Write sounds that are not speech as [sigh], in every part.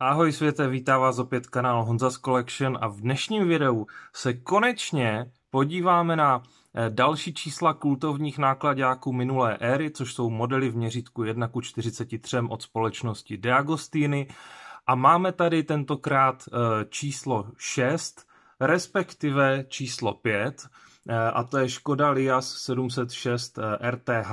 Ahoj světe, vítá vás opět kanál Honza's Collection a v dnešním videu se konečně podíváme na eh, další čísla kultovních nákladáků minulé éry, což jsou modely v měřítku 1 k 43 od společnosti Diagostini a máme tady tentokrát eh, číslo 6, respektive číslo 5, Eh, a to je Škoda Lias 706 eh, RTH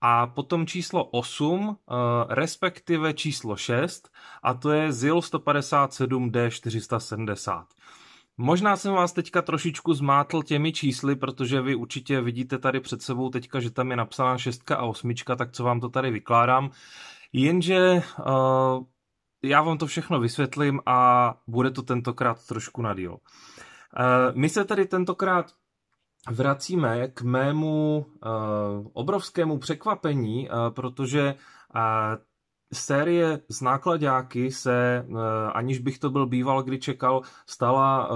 a potom číslo 8, eh, respektive číslo 6 a to je ZIL 157 D470. Možná jsem vás teďka trošičku zmátl těmi čísly, protože vy určitě vidíte tady před sebou teďka, že tam je napsaná šestka a 8, tak co vám to tady vykládám. Jenže uh, já vám to všechno vysvětlím a bude to tentokrát trošku na díl. Uh, my se tady tentokrát vracíme k mému eh, obrovskému překvapení, eh, protože eh, série z nákladáky se, aniž bych to byl býval, kdy čekal, stala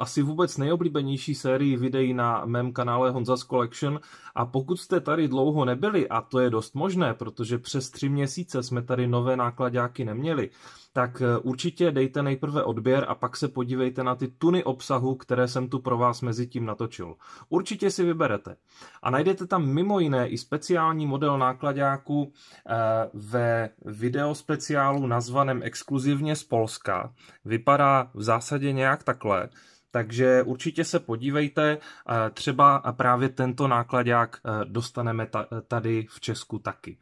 asi vůbec nejoblíbenější sérií videí na mém kanále Honza's Collection a pokud jste tady dlouho nebyli, a to je dost možné, protože přes tři měsíce jsme tady nové nákladáky neměli, tak eh, určitě dejte nejprve odběr a pak se podívejte na ty tuny obsahu, které jsem tu pro vás mezi tím natočil. Určitě si vyberete. A najdete tam mimo jiné i speciální model nákladáku eh, ve videospeciálu speciálu nazvaném Exkluzivně z Polska. Vypadá v zásadě nějak takhle. Takže určitě se podívejte, eh, třeba právě tento nákladák dostaneme tady v Česku taky.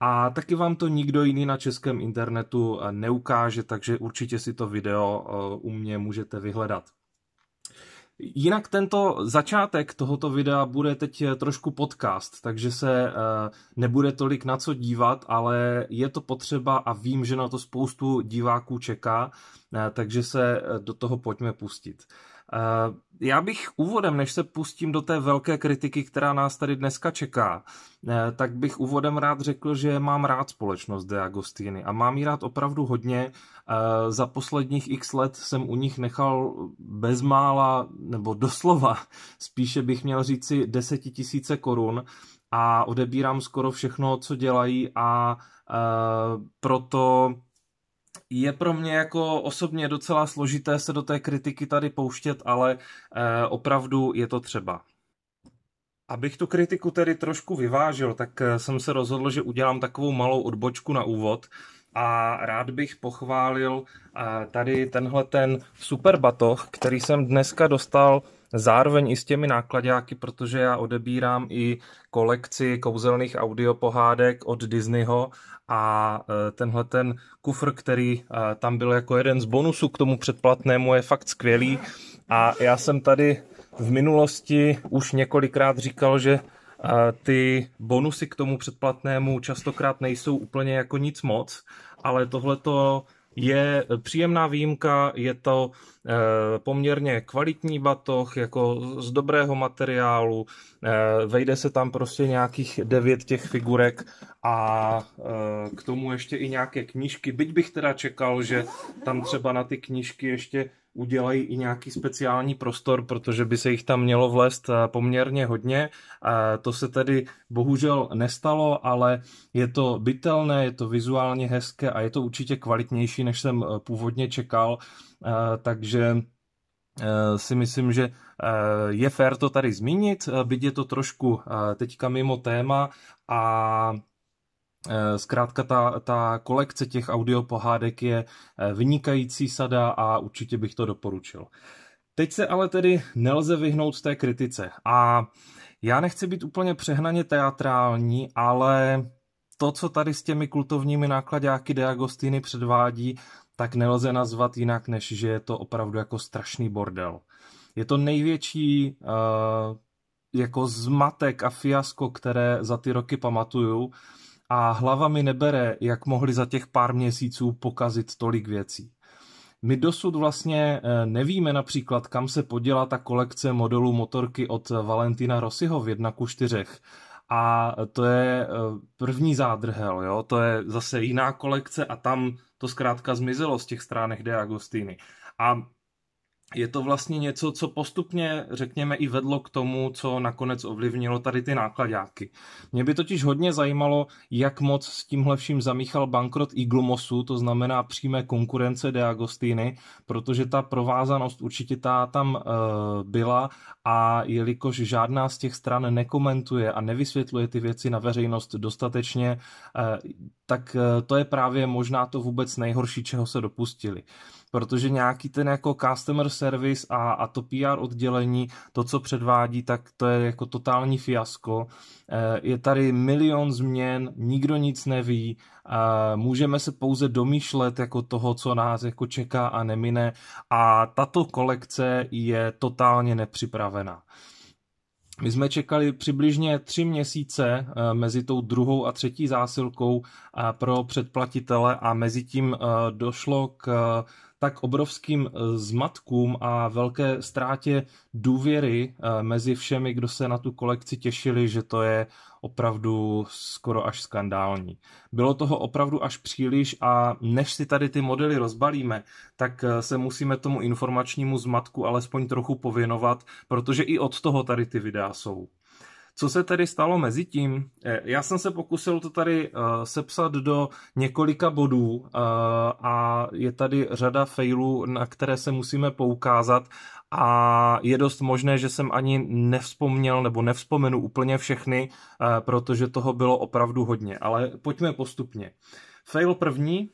A taky vám to nikdo jiný na českém internetu eh, neukáže, takže určitě si to video eh, u mě můžete vyhledat. Jinak tento začátek tohoto videa bude teď eh, trošku podcast, takže se nebude tolik na co dívat, ale je to potřeba a vím, že na to spoustu diváků čeká, takže se do toho pojďme pustit. Eh, já bych úvodem, než se pustím do té velké kritiky, která nás tady dneska čeká, eh, tak bych úvodem rád řekl, že mám rád společnost De Agostini a mám ji rád opravdu hodně. Eh, za posledních x let jsem u nich nechal bezmála, nebo doslova, [laughs] spíše bych měl říci desetitisíce korun a odebírám skoro všechno, co dělají a proto je pro mě jako osobně docela složité se do té kritiky tady pouštět, ale eh, opravdu je to třeba. Abych tu kritiku tedy trošku vyvážil, tak eh, jsem se rozhodl, že udělám takovou malou odbočku na úvod a rád bych pochválil eh, tady tenhle ten super batoh, který jsem dneska dostal zároveň i s těmi nákladňáky, protože já odebírám i kolekci kouzelných audiopohádek od Disneyho a e, tenhle ten kufr, který e, tam byl jako jeden z bonusů k tomu předplatnému, je fakt skvělý a já jsem tady v minulosti už několikrát říkal, že e, ty bonusy k tomu předplatnému častokrát nejsou úplně jako nic moc, ale tohleto je příjemná výjimka, je to eh, poměrně kvalitní batoh, jako z dobrého materiálu, eh, vejde se tam prostě nějakých devět těch figurek a eh, k tomu ještě i nějaké knížky, byť bych teda čekal, že tam třeba na ty knížky ještě udělají i nějaký speciální prostor, protože by se jich tam mělo vlést eh, poměrně hodně. To se tedy bohužel nestalo, ale je to bytelné, je to vizuálně hezké a je to určitě kvalitnější, než jsem eh, původně čekal, eh, takže si myslím, že je fér to tady zmínit, byť je to trošku teďka mimo téma a Eh, zkrátka ta, ta kolekce těch audio pohádek je eh, vynikající sada a určitě bych to doporučil. Teď se ale tedy nelze vyhnout té kritice a já nechci být úplně přehnaně teatrální, ale to, co tady s těmi kultovními nákladáky De Agostini předvádí, tak nelze nazvat jinak, než že je to opravdu jako strašný bordel. Je to největší uh, jako zmatek a fiasko, které za ty roky pamatuju. A hlava mi nebere, jak mohli za těch pár měsíců pokazit tolik věcí. My dosud vlastně eh, nevíme například, kam se poděla ta kolekce modelů motorky od Valentina Rossiho v 1 4. A to je eh, první zádrhel, jo? to je zase jiná kolekce a tam to zkrátka zmizelo z těch stránek De Agostini. A je to vlastně něco, co postupně, řekněme, i vedlo k tomu, co nakonec ovlivnilo tady ty nákladáky. Mě by totiž hodně zajímalo, jak moc s tímhle vším zamíchal bankrot Iglumosu, to znamená přímé konkurence De Agostiny, protože ta provázanost určitě ta tam e, byla a jelikož žádná z těch stran nekomentuje a nevysvětluje ty věci na veřejnost dostatečně, e, tak eh, to je právě možná to vůbec nejhorší, čeho se dopustili protože nějaký ten jako customer service a, a to PR oddělení, to, co předvádí, tak to je jako totální fiasko. Eh, je tady milion změn, nikdo nic neví, eh, můžeme se pouze domýšlet jako toho, co nás jako čeká a nemine a tato kolekce je totálně nepřipravená. My jsme čekali přibližně tři měsíce eh, mezi tou druhou a třetí zásilkou pro předplatitele a mezi tím došlo k tak obrovským eh, zmatkům a velké ztrátě důvěry eh, mezi všemi, kdo se na tu kolekci těšili, že to je opravdu skoro až skandální. Bylo toho opravdu až příliš a než si tady ty modely rozbalíme, tak eh, se musíme tomu informačnímu zmatku alespoň trochu pověnovat, protože i od toho tady ty videa jsou. Co se tedy stalo mezi tím? Eh, já jsem se pokusil to tady eh, sepsat do několika bodů eh, a je tady řada failů, na které se musíme poukázat a je dost možné, že jsem ani nevzpomněl nebo nevzpomenu úplně všechny, protože toho bylo opravdu hodně, ale pojďme postupně. Fail první,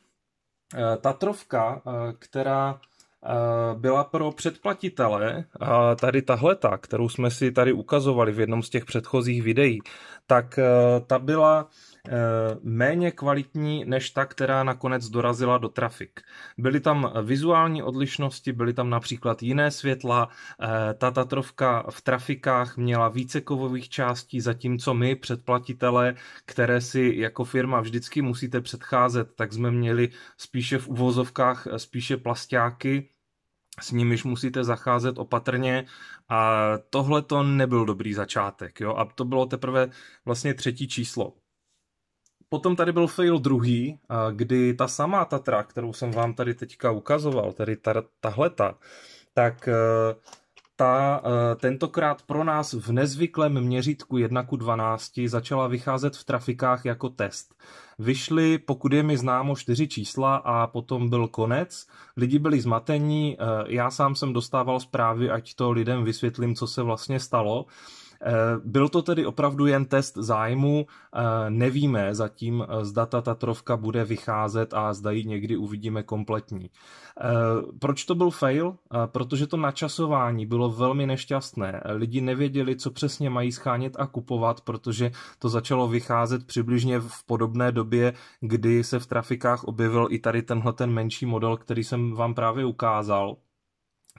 Tatrovka, která Eh, byla pro předplatitele eh, tady tahleta, kterou jsme si tady ukazovali v jednom z těch předchozích videí, tak eh, ta byla Eh, méně kvalitní než ta, která nakonec dorazila do trafik. Byly tam vizuální odlišnosti, byly tam například jiné světla, eh, ta Tatrovka v trafikách měla více kovových částí, zatímco my, předplatitele, které si jako firma vždycky musíte předcházet, tak jsme měli spíše v uvozovkách eh, spíše plastiáky, s nimiž musíte zacházet opatrně a tohle to nebyl dobrý začátek. Jo? A to bylo teprve vlastně třetí číslo. Potom tady byl fail druhý, kdy ta samá Tatra, kterou jsem vám tady teďka ukazoval, tady ta, tahleta, tak e, ta e, tentokrát pro nás v nezvyklém měřítku 1 k 12 začala vycházet v trafikách jako test. Vyšly, pokud je mi známo, čtyři čísla a potom byl konec. Lidi byli zmatení, e, já sám jsem dostával zprávy, ať to lidem vysvětlím, co se vlastně stalo Eh, byl to tedy opravdu jen test zájmu, eh, nevíme zatím, eh, zda ta Tatrovka bude vycházet a zda ji někdy uvidíme kompletní. Proč to byl fail? Protože to načasování bylo velmi nešťastné. Lidi nevěděli, co přesně mají schánět a kupovat, protože to začalo vycházet přibližně v podobné době, kdy se v trafikách objevil i tady tenhle ten menší model, který jsem vám právě ukázal.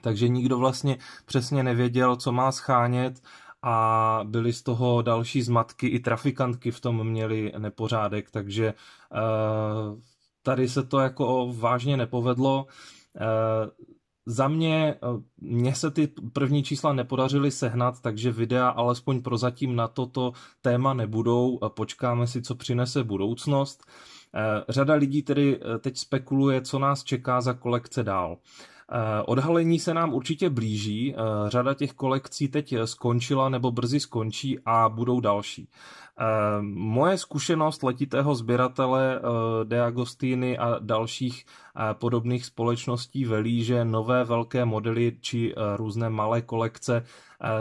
Takže nikdo vlastně přesně nevěděl, co má schánět a byly z toho další zmatky, i trafikantky v tom měly nepořádek, takže eh, tady se to jako vážně nepovedlo. Eh, za mě, eh, mně se ty první čísla nepodařily sehnat, takže videa alespoň prozatím na toto téma nebudou. Počkáme si, co přinese budoucnost. Řada lidí tedy teď spekuluje, co nás čeká za kolekce dál. Eh, odhalení se nám určitě blíží, eh, řada těch kolekcí teď skončila nebo brzy skončí a budou další. Eh, moje zkušenost letitého sběratele eh, De Agostini a dalších eh, podobných společností velí, že nové velké modely či různé malé kolekce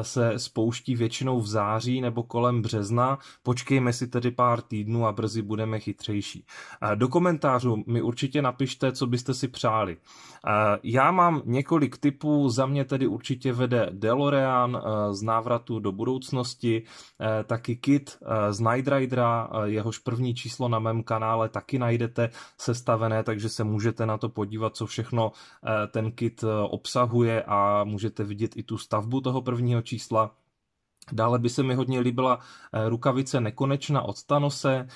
se spouští většinou v září nebo kolem března. Počkejme si tedy pár týdnů a brzy budeme chytřejší. Do komentářů mi určitě napište, co byste si přáli. Já mám několik typů, za mě tedy určitě vede DeLorean z návratu do budoucnosti, taky Kit z Night Ridera, eh, jehož první číslo na mém kanále taky najdete sestavené, takže se můžete na to podívat, co všechno eh, ten kit eh, obsahuje a můžete vidět i tu stavbu toho prvního čísla. Dále by se mi hodně líbila rukavice Nekonečna od Stanose,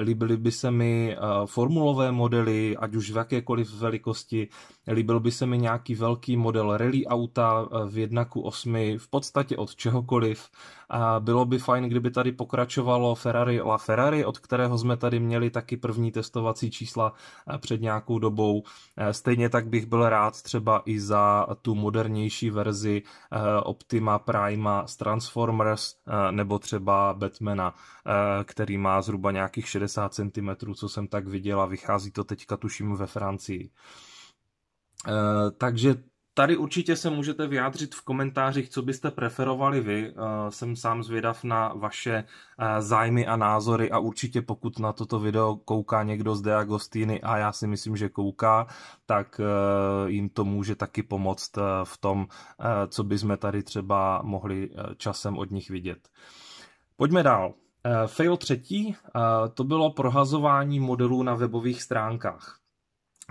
líbily by se mi formulové modely, ať už v jakékoliv velikosti, líbil by se mi nějaký velký model rally auta v jednaku osmi, 8, v podstatě od čehokoliv. A bylo by fajn, kdyby tady pokračovalo Ferrari La Ferrari, od kterého jsme tady měli taky první testovací čísla e, před nějakou dobou. E, stejně tak bych byl rád třeba i za tu modernější verzi e, Optima Prima z Transformers nebo třeba Batmana, který má zhruba nějakých 60 cm, co jsem tak viděl a Vychází to teďka tuším ve Francii. Takže Tady určitě se můžete vyjádřit v komentářích, co byste preferovali vy. Eh, jsem sám zvědav na vaše eh, zájmy a názory a určitě pokud na toto video kouká někdo z Deagostiny a já si myslím, že kouká, tak eh, jim to může taky pomoct v tom, co by jsme tady třeba mohli časem od nich vidět. Pojďme dál. Fail třetí, to bylo prohazování modelů na webových stránkách.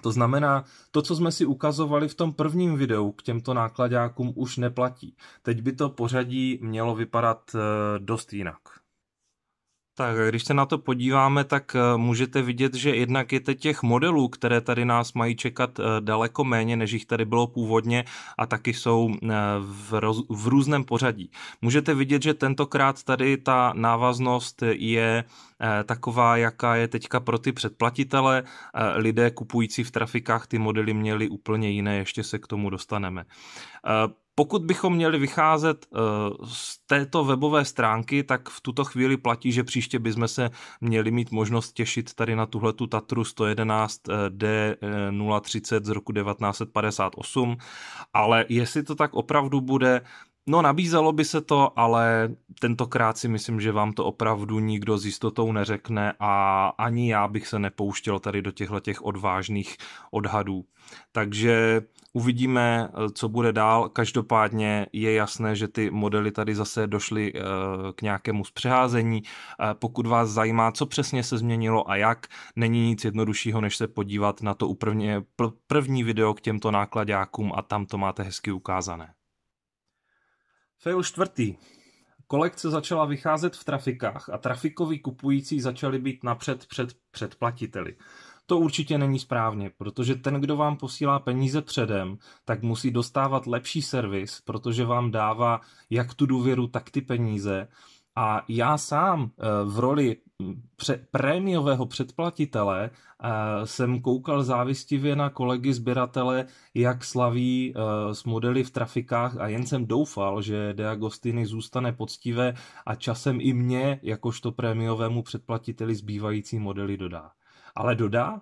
To znamená, to, co jsme si ukazovali v tom prvním videu k těmto nákladákům, už neplatí. Teď by to pořadí mělo vypadat eh, dost jinak. Tak, když se na to podíváme, tak eh, můžete vidět, že jednak je teď těch modelů, které tady nás mají čekat eh, daleko méně, než jich tady bylo původně a taky jsou eh, v, roz, v různém pořadí. Můžete vidět, že tentokrát tady ta návaznost je taková, jaká je teďka pro ty předplatitele. Lidé kupující v trafikách ty modely měli úplně jiné, ještě se k tomu dostaneme. Pokud bychom měli vycházet eh, z této webové stránky, tak v tuto chvíli platí, že příště bychom se měli mít možnost těšit tady na tuhletu Tatru 111 eh, D030 eh, z roku 1958, ale jestli to tak opravdu bude, No nabízelo by se to, ale tentokrát si myslím, že vám to opravdu nikdo s jistotou neřekne a ani já bych se nepouštěl tady do těchto těch odvážných odhadů. Takže Uvidíme, eh, co bude dál. Každopádně je jasné, že ty modely tady zase došly eh, k nějakému zpřeházení. Eh, pokud vás zajímá, co přesně se změnilo a jak, není nic jednoduššího, než se podívat na to úplně první video k těmto nákladákům a tam to máte hezky ukázané. Fail čtvrtý. Kolekce začala vycházet v trafikách a trafikoví kupující začali být napřed před předplatiteli. Před to určitě není správně, protože ten, kdo vám posílá peníze předem, tak musí dostávat lepší servis, protože vám dává jak tu důvěru, tak ty peníze. A já sám eh, v roli hm, pře- prémiového předplatitele eh, jsem koukal závistivě na kolegy sběratele, jak slaví eh, s modely v trafikách a jen jsem doufal, že De zůstane poctivé a časem i mě, jakožto prémiovému předplatiteli zbývající modely dodá ale dodá?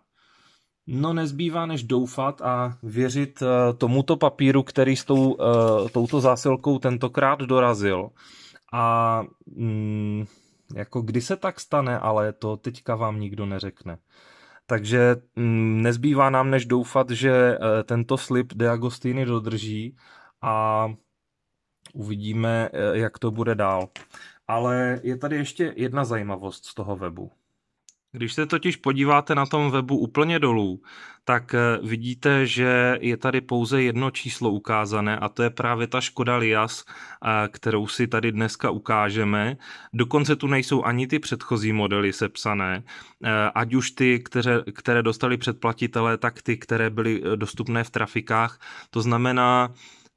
No nezbývá než doufat a věřit eh, tomuto papíru, který s tou, eh, touto zásilkou tentokrát dorazil. A mm, jako kdy se tak stane, ale to teďka vám nikdo neřekne. Takže mm, nezbývá nám než doufat, že eh, tento slib Agostini dodrží a uvidíme, jak to bude dál. Ale je tady ještě jedna zajímavost z toho webu. Když se totiž podíváte na tom webu úplně dolů, tak eh, vidíte, že je tady pouze jedno číslo ukázané a to je právě ta Škoda Lias, eh, kterou si tady dneska ukážeme. Dokonce tu nejsou ani ty předchozí modely sepsané, eh, ať už ty, které, které dostali předplatitelé, tak ty, které byly dostupné v trafikách. To znamená,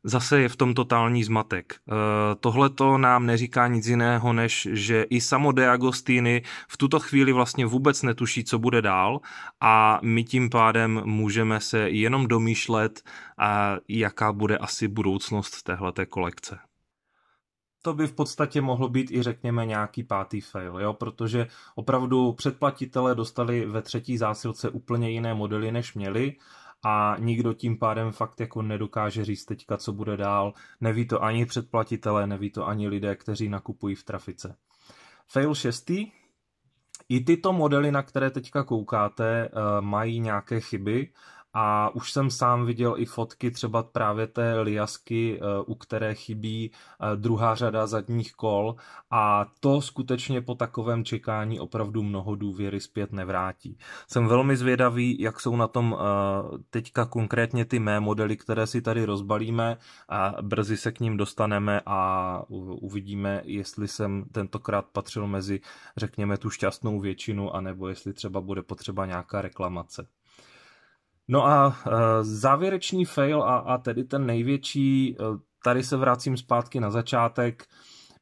Zase je v tom totální zmatek. Eh, Tohle to nám neříká nic jiného, než že i samo De Agostini v tuto chvíli vlastně vůbec netuší, co bude dál a my tím pádem můžeme se jenom domýšlet, eh, jaká bude asi budoucnost téhleté kolekce to by v podstatě mohlo být i řekněme nějaký pátý fail, jo? protože opravdu předplatitelé dostali ve třetí zásilce úplně jiné modely, než měli a nikdo tím pádem fakt jako nedokáže říct teďka, co bude dál. Neví to ani předplatitelé, neví to ani lidé, kteří nakupují v trafice. Fail 6. I tyto modely, na které teďka koukáte, eh, mají nějaké chyby a už jsem sám viděl i fotky třeba právě té liasky, eh, u které chybí eh, druhá řada zadních kol a to skutečně po takovém čekání opravdu mnoho důvěry zpět nevrátí. Jsem velmi zvědavý, jak jsou na tom eh, teďka konkrétně ty mé modely, které si tady rozbalíme a brzy se k ním dostaneme a uvidíme, jestli jsem tentokrát patřil mezi, řekněme, tu šťastnou většinu, anebo jestli třeba bude potřeba nějaká reklamace. No a eh, závěrečný fail a, a tedy ten největší, eh, tady se vracím zpátky na začátek.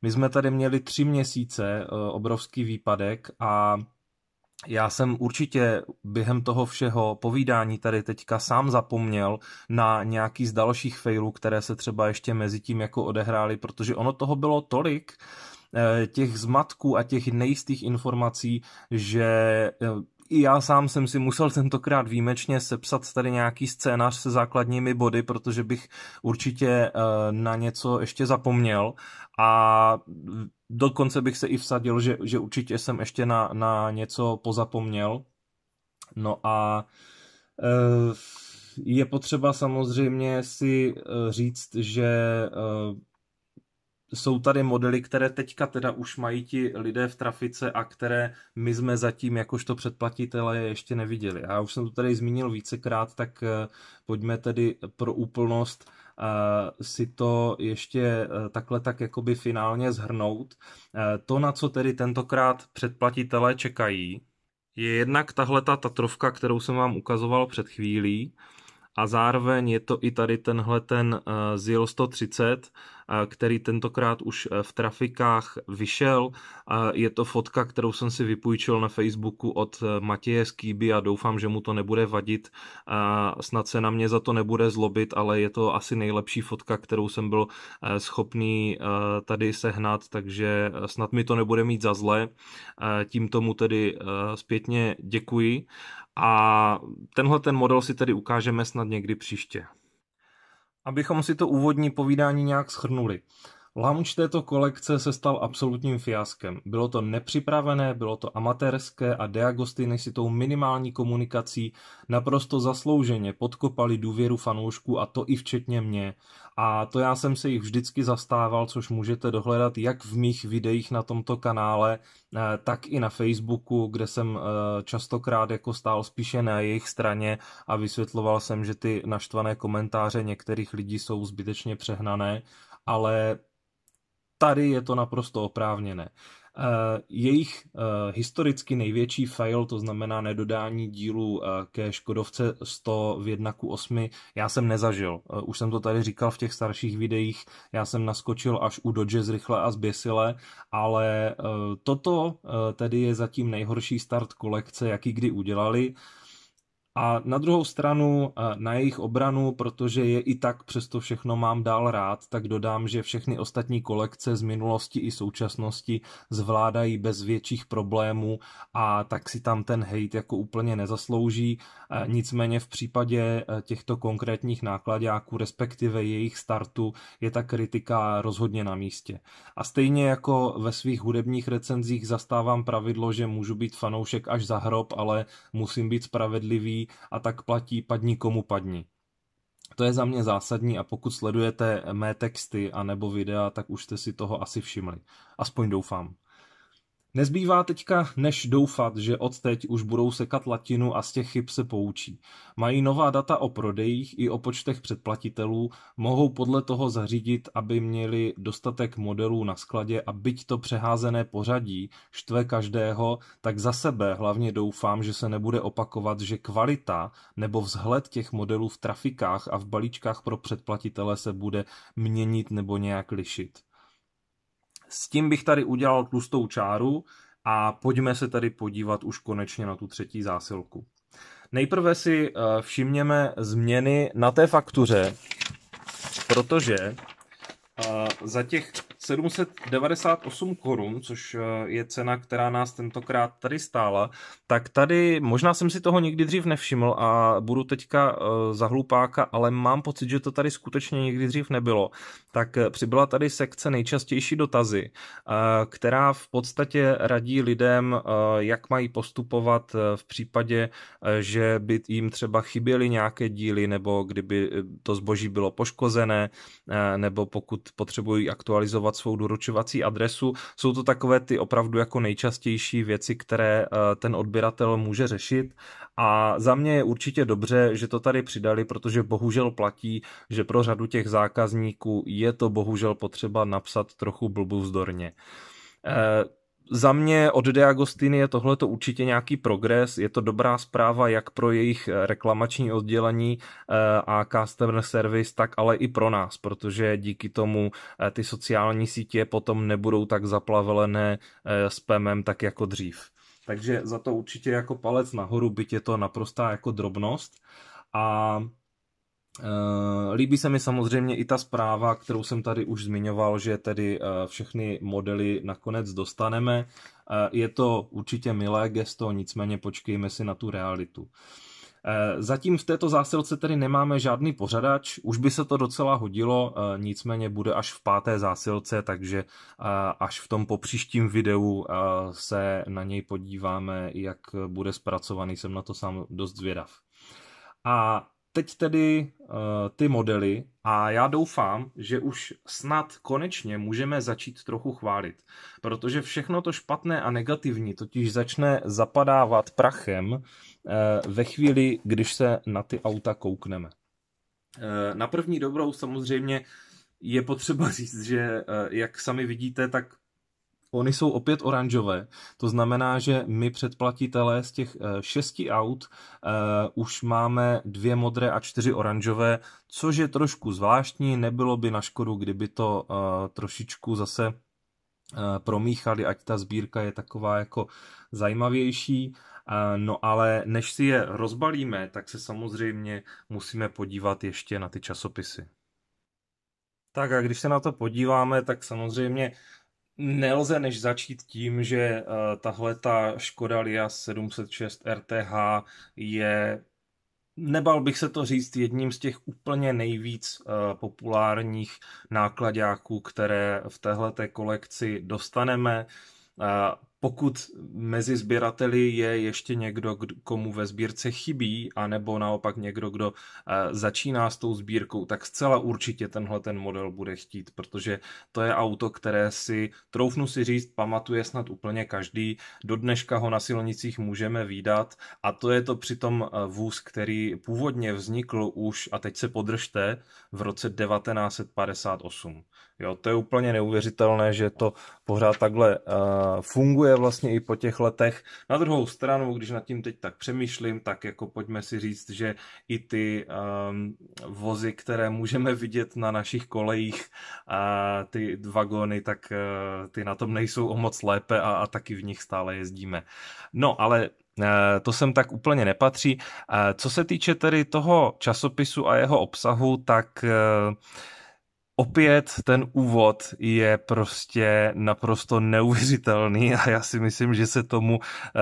My jsme tady měli tři měsíce eh, obrovský výpadek a já jsem určitě během toho všeho povídání tady teďka sám zapomněl na nějaký z dalších failů, které se třeba ještě mezi tím jako odehrály, protože ono toho bylo tolik, těch zmatků a těch nejistých informací, že i já sám jsem si musel tentokrát výjimečně sepsat tady nějaký scénář se základními body, protože bych určitě eh, na něco ještě zapomněl a dokonce bych se i vsadil, že, že určitě jsem ještě na, na něco pozapomněl. No a eh, je potřeba samozřejmě si eh, říct, že jsou tady modely, které teďka teda už mají ti lidé v trafice a které my jsme zatím jakožto předplatitelé ještě neviděli. Já už jsem to tady zmínil vícekrát, tak eh, pojďme tedy pro úplnost eh, si to ještě eh, takhle tak jakoby finálně zhrnout. To, na co tedy tentokrát předplatitelé čekají, je jednak tahle ta Tatrovka, kterou jsem vám ukazoval před chvílí, a zároveň je to i tady tenhle ten ZIL 130, který tentokrát už e, v trafikách vyšel. Je to fotka, kterou jsem si vypůjčil na Facebooku od e, Matěje Skýby a doufám, že mu to nebude vadit. Snad se na mě za to nebude zlobit, ale je to asi nejlepší fotka, kterou jsem byl e, schopný tady sehnat, takže snad mi to nebude mít za zlé. Tím tomu tedy zpětně děkuji. A tenhle ten model si tedy ukážeme snad někdy příště abychom si to úvodní povídání nějak shrnuli. Launch této kolekce se stal absolutním fiaskem. Bylo to nepřipravené, bylo to amatérské a Deagostiny si tou minimální komunikací naprosto zaslouženě podkopali důvěru fanoušků a to i včetně mě. A to já jsem se jich vždycky zastával, což můžete dohledat jak v mých videích na tomto kanále, eh, tak i na Facebooku, kde jsem eh, častokrát jako stál spíše na jejich straně a vysvětloval jsem, že ty naštvané komentáře některých lidí jsou zbytečně přehnané, ale tady je to naprosto oprávněné. Eh, jejich eh, historicky největší fail, to znamená nedodání dílu eh, ke Škodovce 100 v 1 ku 8, já jsem nezažil. Už jsem to tady říkal v těch starších videích, já jsem naskočil až u Dodge zrychle a zběsile, ale toto tedy je zatím nejhorší start kolekce, jaký kdy udělali. A na druhou stranu, eh, na jejich obranu, protože je i tak přesto všechno mám dál rád, tak dodám, že všechny ostatní kolekce z minulosti i současnosti zvládají bez větších problémů a tak si tam ten hate jako úplně nezaslouží. Eh, nicméně v případě eh, těchto konkrétních nákladáků, respektive jejich startu, je ta kritika rozhodně na místě. A stejně jako ve svých hudebních recenzích zastávám pravidlo, že můžu být fanoušek až za hrob, ale musím být spravedlivý a tak platí padni komu padni. To je za mě zásadní a pokud sledujete mé texty a nebo videa, tak už jste si toho asi všimli. Aspoň doufám. Nezbývá teďka než doufat, že odteď už budou sekat latinu a z těch chyb se poučí. Mají nová data o prodejích i o počtech předplatitelů, mohou podle toho zařídit, aby měli dostatek modelů na skladě a byť to přeházené pořadí štve každého, tak za sebe hlavně doufám, že se nebude opakovat, že kvalita nebo vzhled těch modelů v trafikách a v balíčkách pro předplatitele se bude měnit nebo nějak lišit. S tím bych tady udělal tlustou čáru a pojďme se tady podívat už konečně na tu třetí zásilku. Nejprve si eh, všimněme změny na té faktuře, protože eh, za těch 798 korun, což eh, je cena, která nás tentokrát tady stála, tak tady možná jsem si toho nikdy dřív nevšiml a budu teďka eh, za hlupáka, ale mám pocit, že to tady skutečně nikdy dřív nebylo. Tak eh, přibyla tady sekce nejčastější dotazy, která v podstatě radí lidem, jak mají postupovat v případě, že by jim třeba chyběly nějaké díly nebo kdyby to zboží bylo poškozené, nebo pokud potřebují aktualizovat zkontrolovat svou doručovací adresu. Jsou to takové ty opravdu jako nejčastější věci, které eh, ten odběratel může řešit a za mě je určitě dobře, že to tady přidali, protože bohužel platí, že pro řadu těch zákazníků je to bohužel potřeba napsat trochu blbůvzdorně. Eh, za mě od Diagostiny je tohleto určitě nějaký progres, je to dobrá zpráva jak pro jejich eh, reklamační oddělení eh, a customer service, tak ale i pro nás, protože díky tomu eh, ty sociální sítě potom nebudou tak zaplavelené spamem tak jako dřív. Takže za to určitě jako palec nahoru, byť je to naprostá jako drobnost. A Eh, líbí se mi samozřejmě i ta zpráva, kterou jsem tady už zmiňoval, že tedy eh, všechny modely nakonec dostaneme. Eh, je to určitě milé gesto, nicméně počkejme si na tu realitu. Zatím v této zásilce tedy nemáme žádný pořadač, už by se to docela hodilo, nicméně bude až v páté zásilce, takže až v tom popříštím videu se na něj podíváme, jak bude zpracovaný, jsem na to sám dost zvědav. A teď tedy uh, ty modely a já doufám, že už snad konečně můžeme začít trochu chválit, protože všechno to špatné a negativní totiž začne zapadávat prachem uh, ve chvíli, když se na ty auta koukneme. Uh, na první dobrou samozřejmě je potřeba říct, že jak sami vidíte, tak Ony jsou opět oranžové, to znamená, že my předplatitelé z těch eh, šesti aut eh, už máme dvě modré a čtyři oranžové, což je trošku zvláštní, nebylo by na škodu, kdyby to eh, trošičku zase promíchali, ať ta sbírka je taková jako zajímavější. No ale než si je rozbalíme, tak se samozřejmě musíme podívat ještě na ty časopisy. Tak a když se na to podíváme, tak samozřejmě Nelze než začít tím, že eh, tahle ta Škoda Lia 706 RTH je, nebal bych se to říct, jedním z těch úplně nejvíc eh, populárních nákladáků, které v téhle kolekci dostaneme. Eh, pokud mezi sběrateli je ještě někdo, komu ve sbírce chybí, anebo naopak někdo, kdo eh, začíná s tou sbírkou, tak zcela určitě tenhle ten model bude chtít, protože to je auto, které si, troufnu si říct, pamatuje snad úplně každý. Do dneška ho na silnicích můžeme výdat a to je to přitom eh, vůz, který původně vznikl už, a teď se podržte, v roce 1958. Jo, to je úplně neuvěřitelné, že to pořád takhle uh, funguje vlastně i po těch letech. Na druhou stranu, když nad tím teď tak přemýšlím, tak jako pojďme si říct, že i ty um, vozy, které můžeme vidět na našich kolejích, uh, ty vagóny, tak uh, ty na tom nejsou o moc lépe a, a taky v nich stále jezdíme. No, ale eh, to sem tak úplně nepatří. Co se týče tedy toho časopisu a jeho obsahu, tak opět ten úvod je prostě naprosto neuvěřitelný a já si myslím, že se tomu eh,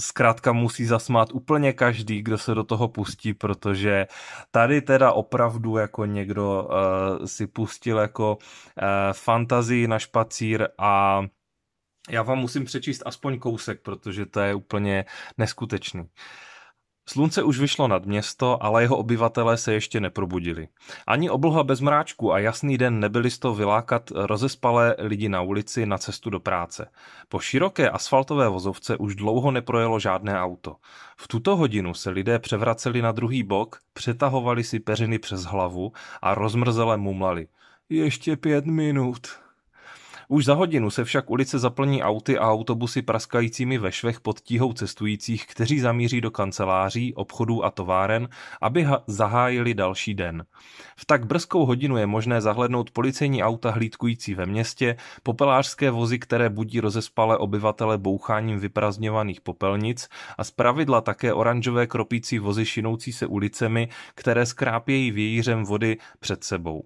zkrátka musí zasmát úplně každý, kdo se do toho pustí, protože tady teda opravdu jako někdo eh, si pustil jako eh, fantazii na špacír a já vám musím přečíst aspoň kousek, protože to je úplně neskutečný. Slunce už vyšlo nad město, ale jeho obyvatelé se ještě neprobudili. Ani obloha bez mráčku a jasný den nebyli z toho vylákat rozespalé lidi na ulici na cestu do práce. Po široké asfaltové vozovce už dlouho neprojelo žádné auto. V tuto hodinu se lidé převraceli na druhý bok, přetahovali si peřiny přes hlavu a rozmrzele mumlali. Ještě pět minut. Už za hodinu se však ulice zaplní auty a autobusy praskajícími ve švech pod tíhou cestujících, kteří zamíří do kanceláří, obchodů a továren, aby ha- zahájili další den. V tak brzkou hodinu je možné zahlednout policejní auta hlídkující ve městě, popelářské vozy, které budí rozespalé obyvatele boucháním vyprazňovaných popelnic a zpravidla také oranžové kropící vozy šinoucí se ulicemi, které skrápějí vějířem vody před sebou.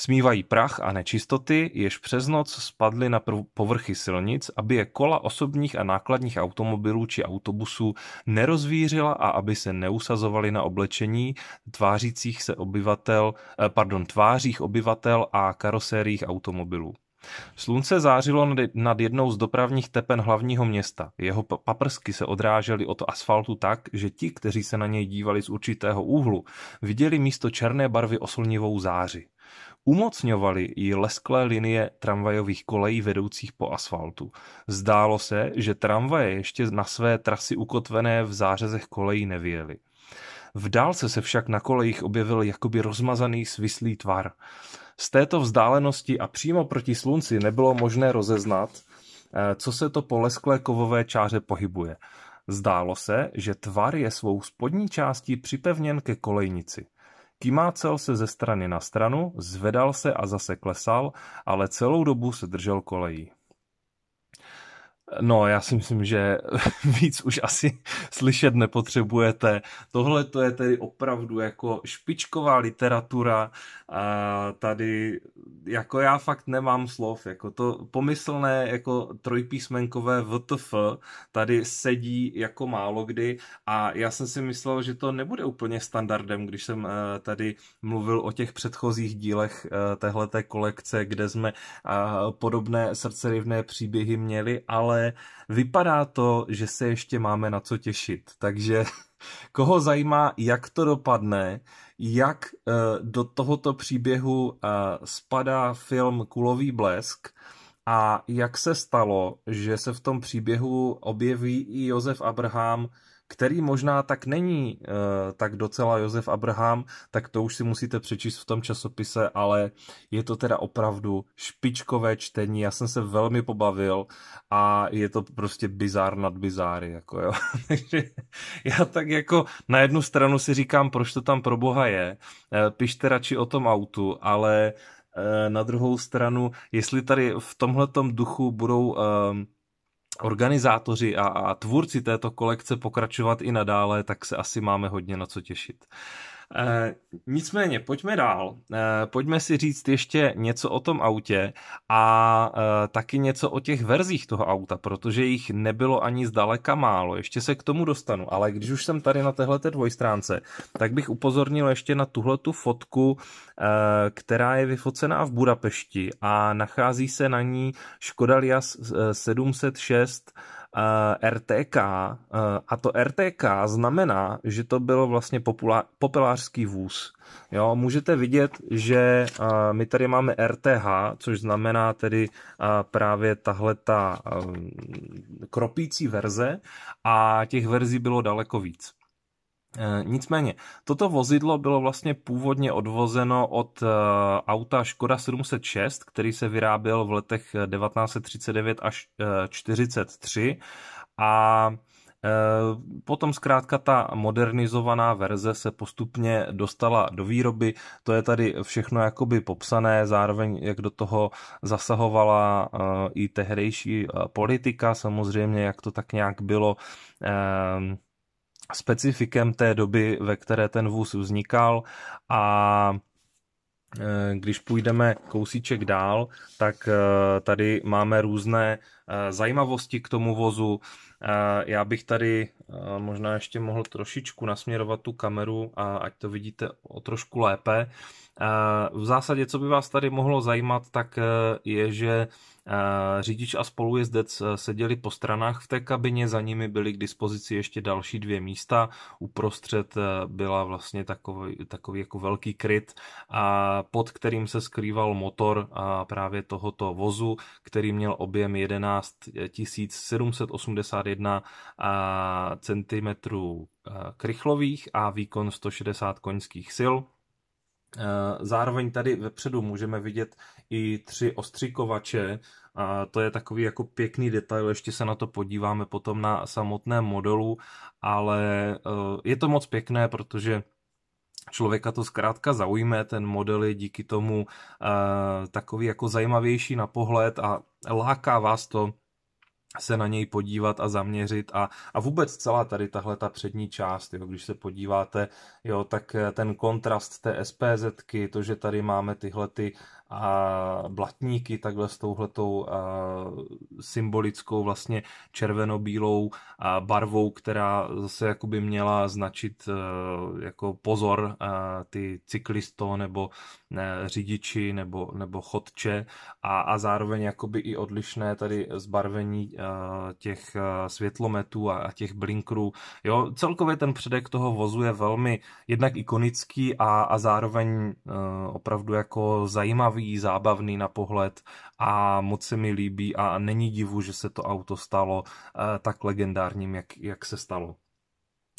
Smívají prach a nečistoty, jež přes noc spadly na povrchy silnic, aby je kola osobních a nákladních automobilů či autobusů nerozvířila a aby se neusazovaly na oblečení tvářících se obyvatel, eh, pardon, tvářích obyvatel a karosériích automobilů. Slunce zářilo nad jednou z dopravních tepen hlavního města. Jeho paprsky se odrážely od asfaltu tak, že ti, kteří se na něj dívali z určitého úhlu, viděli místo černé barvy oslnivou záři. Umocňovaly ji lesklé linie tramvajových kolejí vedoucích po asfaltu. Zdálo se, že tramvaje ještě na své trasy ukotvené v zářezech kolejí nevěly. V dálce se však na kolejích objevil jakoby rozmazaný svislý tvar. Z této vzdálenosti a přímo proti slunci nebylo možné rozeznat, eh, co se to po lesklé kovové čáře pohybuje. Zdálo se, že tvar je svou spodní částí připevněn ke kolejnici. Kymácel se ze strany na stranu, zvedal se a zase klesal, ale celou dobu se držel kolejí. No, já si myslím, že [laughs] víc už asi slyšet nepotřebujete. Tohle to je tedy opravdu jako špičková literatura. A tady jako já fakt nemám slov. Jako to pomyslné jako trojpísmenkové VTF tady sedí jako málo kdy a já jsem si myslel, že to nebude úplně standardem, když jsem eh, tady mluvil o těch předchozích dílech eh, téhleté kolekce, kde jsme eh, podobné srdcerivné příběhy měli, ale ale vypadá to, že se ještě máme na co těšit. Takže [laughs] koho zajímá, jak to dopadne, jak eh, do tohoto příběhu eh, spadá film Kulový blesk a jak se stalo, že se v tom příběhu objeví i Josef Abraham, který možná tak není eh, tak docela Josef Abraham, tak to už si musíte přečíst v tom časopise, ale je to teda opravdu špičkové čtení, já jsem se velmi pobavil a je to prostě bizár nad bizáry, jako jo. [laughs] Takže já tak jako na jednu stranu si říkám, proč to tam pro boha je, eh, pište radši o tom autu, ale eh, na druhou stranu, jestli tady v tomhletom duchu budou um, organizátoři a, a tvůrci této kolekce pokračovat i nadále, tak se asi máme hodně na co těšit. Eh, nicméně, pojďme dál. E, pojďme si říct ještě něco o tom autě a e, taky něco o těch verzích toho auta, protože jich nebylo ani zdaleka málo. Ještě se k tomu dostanu, ale když už jsem tady na téhle dvojstránce, tak bych upozornil ještě na tuhle tu fotku, e, která je vyfocená v Budapešti a nachází se na ní Škoda Lias 706 Eh, RTK eh, a to RTK znamená, že to byl vlastně populá- popelářský vůz. Jo, můžete vidět, že eh, my tady máme RTH, což znamená tedy právě tahle ta kropící verze a těch verzí bylo daleko víc. Eh, nicméně, toto vozidlo bylo vlastně původně odvozeno od eh, auta Škoda 706, který se vyráběl v letech 1939 eh, až 1943 a Potom zkrátka ta modernizovaná verze se postupně dostala do výroby, to je tady všechno jakoby popsané, zároveň jak do toho zasahovala i tehdejší politika, samozřejmě jak to tak nějak bylo specifikem té doby, ve které ten vůz vznikal a eh, když půjdeme kousíček dál, tak eh, tady máme různé Eh, zajímavosti k tomu vozu. Eh, já bych tady eh, možná ještě mohl trošičku nasměrovat tu kameru, a ať to vidíte o trošku lépe. V zásadě, co by vás tady mohlo zajímat, tak je, že řidič a spolujezdec seděli po stranách v té kabině, za nimi byly k dispozici ještě další dvě místa, uprostřed byla vlastně takový, takový jako velký kryt, a pod kterým se skrýval motor právě tohoto vozu, který měl objem 11 17 781 cm krychlových a výkon 160 koňských sil. Eh, zároveň tady vepředu můžeme vidět i tři ostříkovače, a to je takový jako pěkný detail, ještě se na to podíváme potom na samotném modelu, ale eh, je to moc pěkné, protože člověka to zkrátka zaujme, ten model je díky tomu e, takový jako zajímavější na pohled a láká vás to se na něj podívat a zaměřit a, a vůbec celá tady tahle ta přední část, jo, když se podíváte, jo, tak eh, ten kontrast té SPZky, to, že tady máme tyhle ty a blatníky takhle s touhletou symbolickou vlastně červeno-bílou barvou, která zase jakoby měla značit e, jako pozor e, ty cyklisto nebo e, řidiči nebo, nebo chodče a, a zároveň jakoby i odlišné tady zbarvení těch světlometů a, a těch blinkrů. Jo, celkově ten předek toho vozu je velmi jednak ikonický a, a zároveň opravdu jako zajímavý zajímavý, zábavný na pohled a moc se mi líbí a není divu, že se to auto stalo eh, tak legendárním, jak, jak se stalo.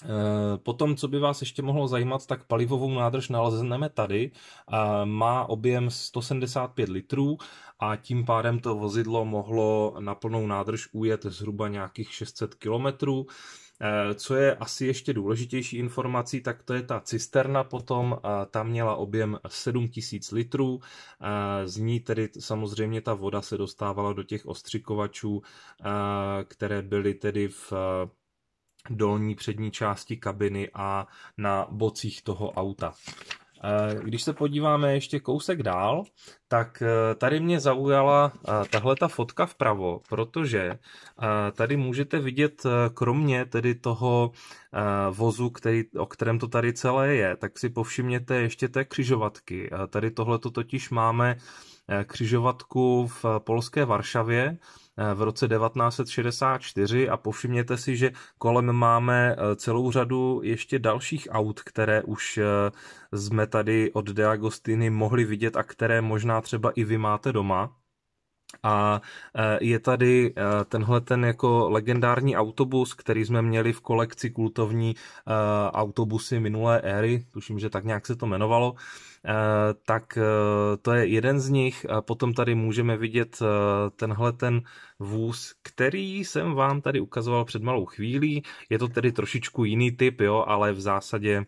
Eh, potom, co by vás ještě mohlo zajímat, tak palivovou nádrž nalezneme tady. Eh, má objem 175 litrů a tím pádem to vozidlo mohlo na plnou nádrž ujet zhruba nějakých 600 kilometrů. Eh, co je asi ještě důležitější informací, tak to je ta cisterna potom, ta měla objem 7000 litrů, eh, z ní tedy samozřejmě ta voda se dostávala do těch ostřikovačů, eh, které byly tedy v dolní přední části kabiny a na bocích toho auta. Eh, když se podíváme ještě kousek dál, tak eh, tady mě zaujala eh, tahle ta fotka vpravo, protože tady můžete vidět kromě tedy toho vozu, který, o kterém to tady celé je, tak si povšimněte ještě té křižovatky. Tady tohleto totiž máme křižovatku v polské Varšavě, Eh, v roce 1964 a povšimněte si, že kolem máme eh, celou řadu ještě dalších aut, které už eh, jsme tady od Agostiny mohli vidět a které možná třeba i vy máte doma. A je tady tenhle ten jako legendární autobus, který jsme měli v kolekci kultovní autobusy minulé éry, tuším, že tak nějak se to jmenovalo. Eh, tak eh, to je jeden z nich. A potom tady můžeme vidět eh, tenhle ten vůz, který jsem vám tady ukazoval před malou chvílí. Je to tedy trošičku jiný typ, jo, ale v zásadě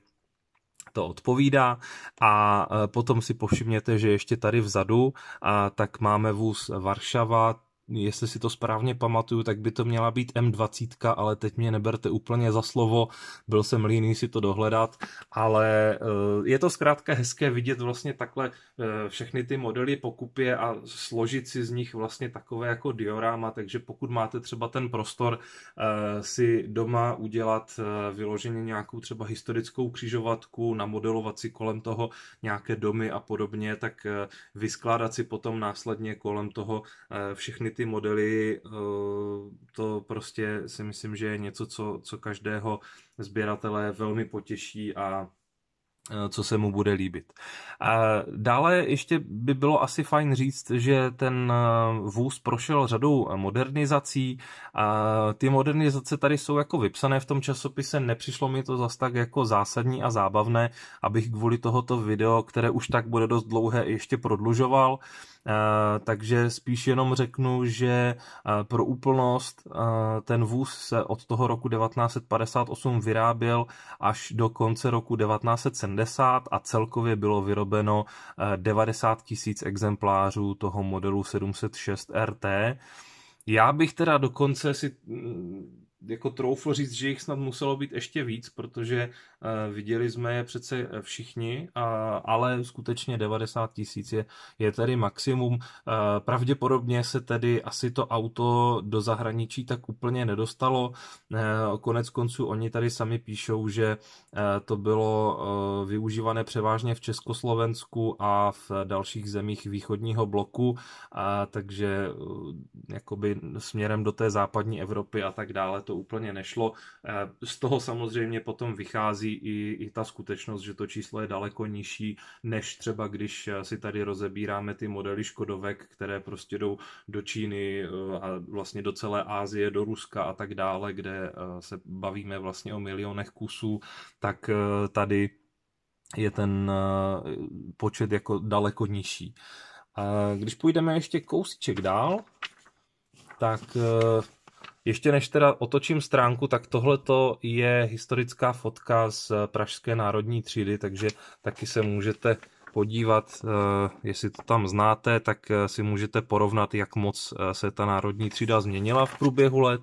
to odpovídá. A potom si povšimněte, že ještě tady vzadu a tak máme vůz Varšava, jestli si to správně pamatuju, tak by to měla být M20, ale teď mě neberte úplně za slovo, byl jsem líný si to dohledat, ale eh, je to zkrátka hezké vidět vlastně takhle eh, všechny ty modely pokupě a složit si z nich vlastně takové jako dioráma, takže pokud máte třeba ten prostor eh, si doma udělat vyloženě nějakou třeba historickou křižovatku, namodelovat si kolem toho nějaké domy a podobně, tak vyskládat si potom následně kolem toho všechny ty ty modely, eh, to prostě si myslím, že je něco, co, co každého sběratele velmi potěší a eh, co se mu bude líbit. A dále ještě by bylo asi fajn říct, že ten eh, vůz prošel řadou modernizací a ty modernizace tady jsou jako vypsané v tom časopise, nepřišlo mi to zas tak jako zásadní a zábavné, abych kvůli tohoto video, které už tak bude dost dlouhé, ještě prodlužoval. Eh, takže spíš jenom řeknu, že eh, pro úplnost eh, ten vůz se od toho roku 1958 vyráběl až do konce roku 1970 a celkově bylo vyrobeno 90 tisíc exemplářů toho modelu 706 RT. Já bych teda dokonce si mm, jako troufl říct, že jich snad muselo být ještě víc, protože Eh, viděli jsme je přece eh, všichni, ale skutečně 90 tisíc je, je tady maximum. Eh, pravděpodobně se tedy asi to auto do zahraničí tak úplně nedostalo. Konec konců oni tady sami píšou, že to bylo využívané převážně v Československu a v dalších zemích východního bloku, a takže jakoby směrem do té západní Evropy a tak dále to úplně nešlo. Z toho samozřejmě potom vychází i, i ta skutečnost, že to číslo je daleko nižší, než třeba když si tady rozebíráme ty modely Škodovek, které prostě jdou do Číny eh, a vlastně do celé Ázie, do Ruska a tak dále, kde eh, se bavíme vlastně o milionech kusů, tak eh, tady je ten počet jako daleko nižší. když půjdeme ještě kousíček dál, tak ještě než teda otočím stránku, tak tohleto je historická fotka z Pražské národní třídy, takže taky se můžete podívat, eh, jestli to tam znáte, tak eh, si můžete porovnat, jak moc eh, se ta národní třída změnila v průběhu let.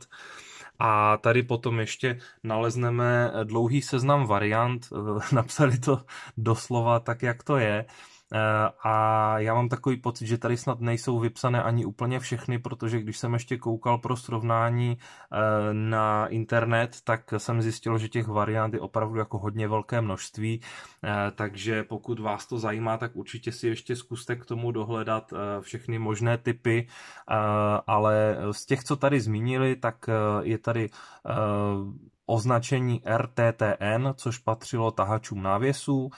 A tady potom ještě nalezneme dlouhý seznam variant, [laughs] napsali to doslova tak, jak to je. Eh, a já mám takový pocit, že tady snad nejsou vypsané ani úplně všechny, protože když jsem ještě koukal pro srovnání eh, na internet, tak jsem zjistil, že těch variant je opravdu jako hodně velké množství, eh, takže pokud vás to zajímá, tak určitě si ještě zkuste k tomu dohledat všechny možné typy, ale z těch, co tady zmínili, tak je tady označení RTTN, což patřilo tahačům návěsů.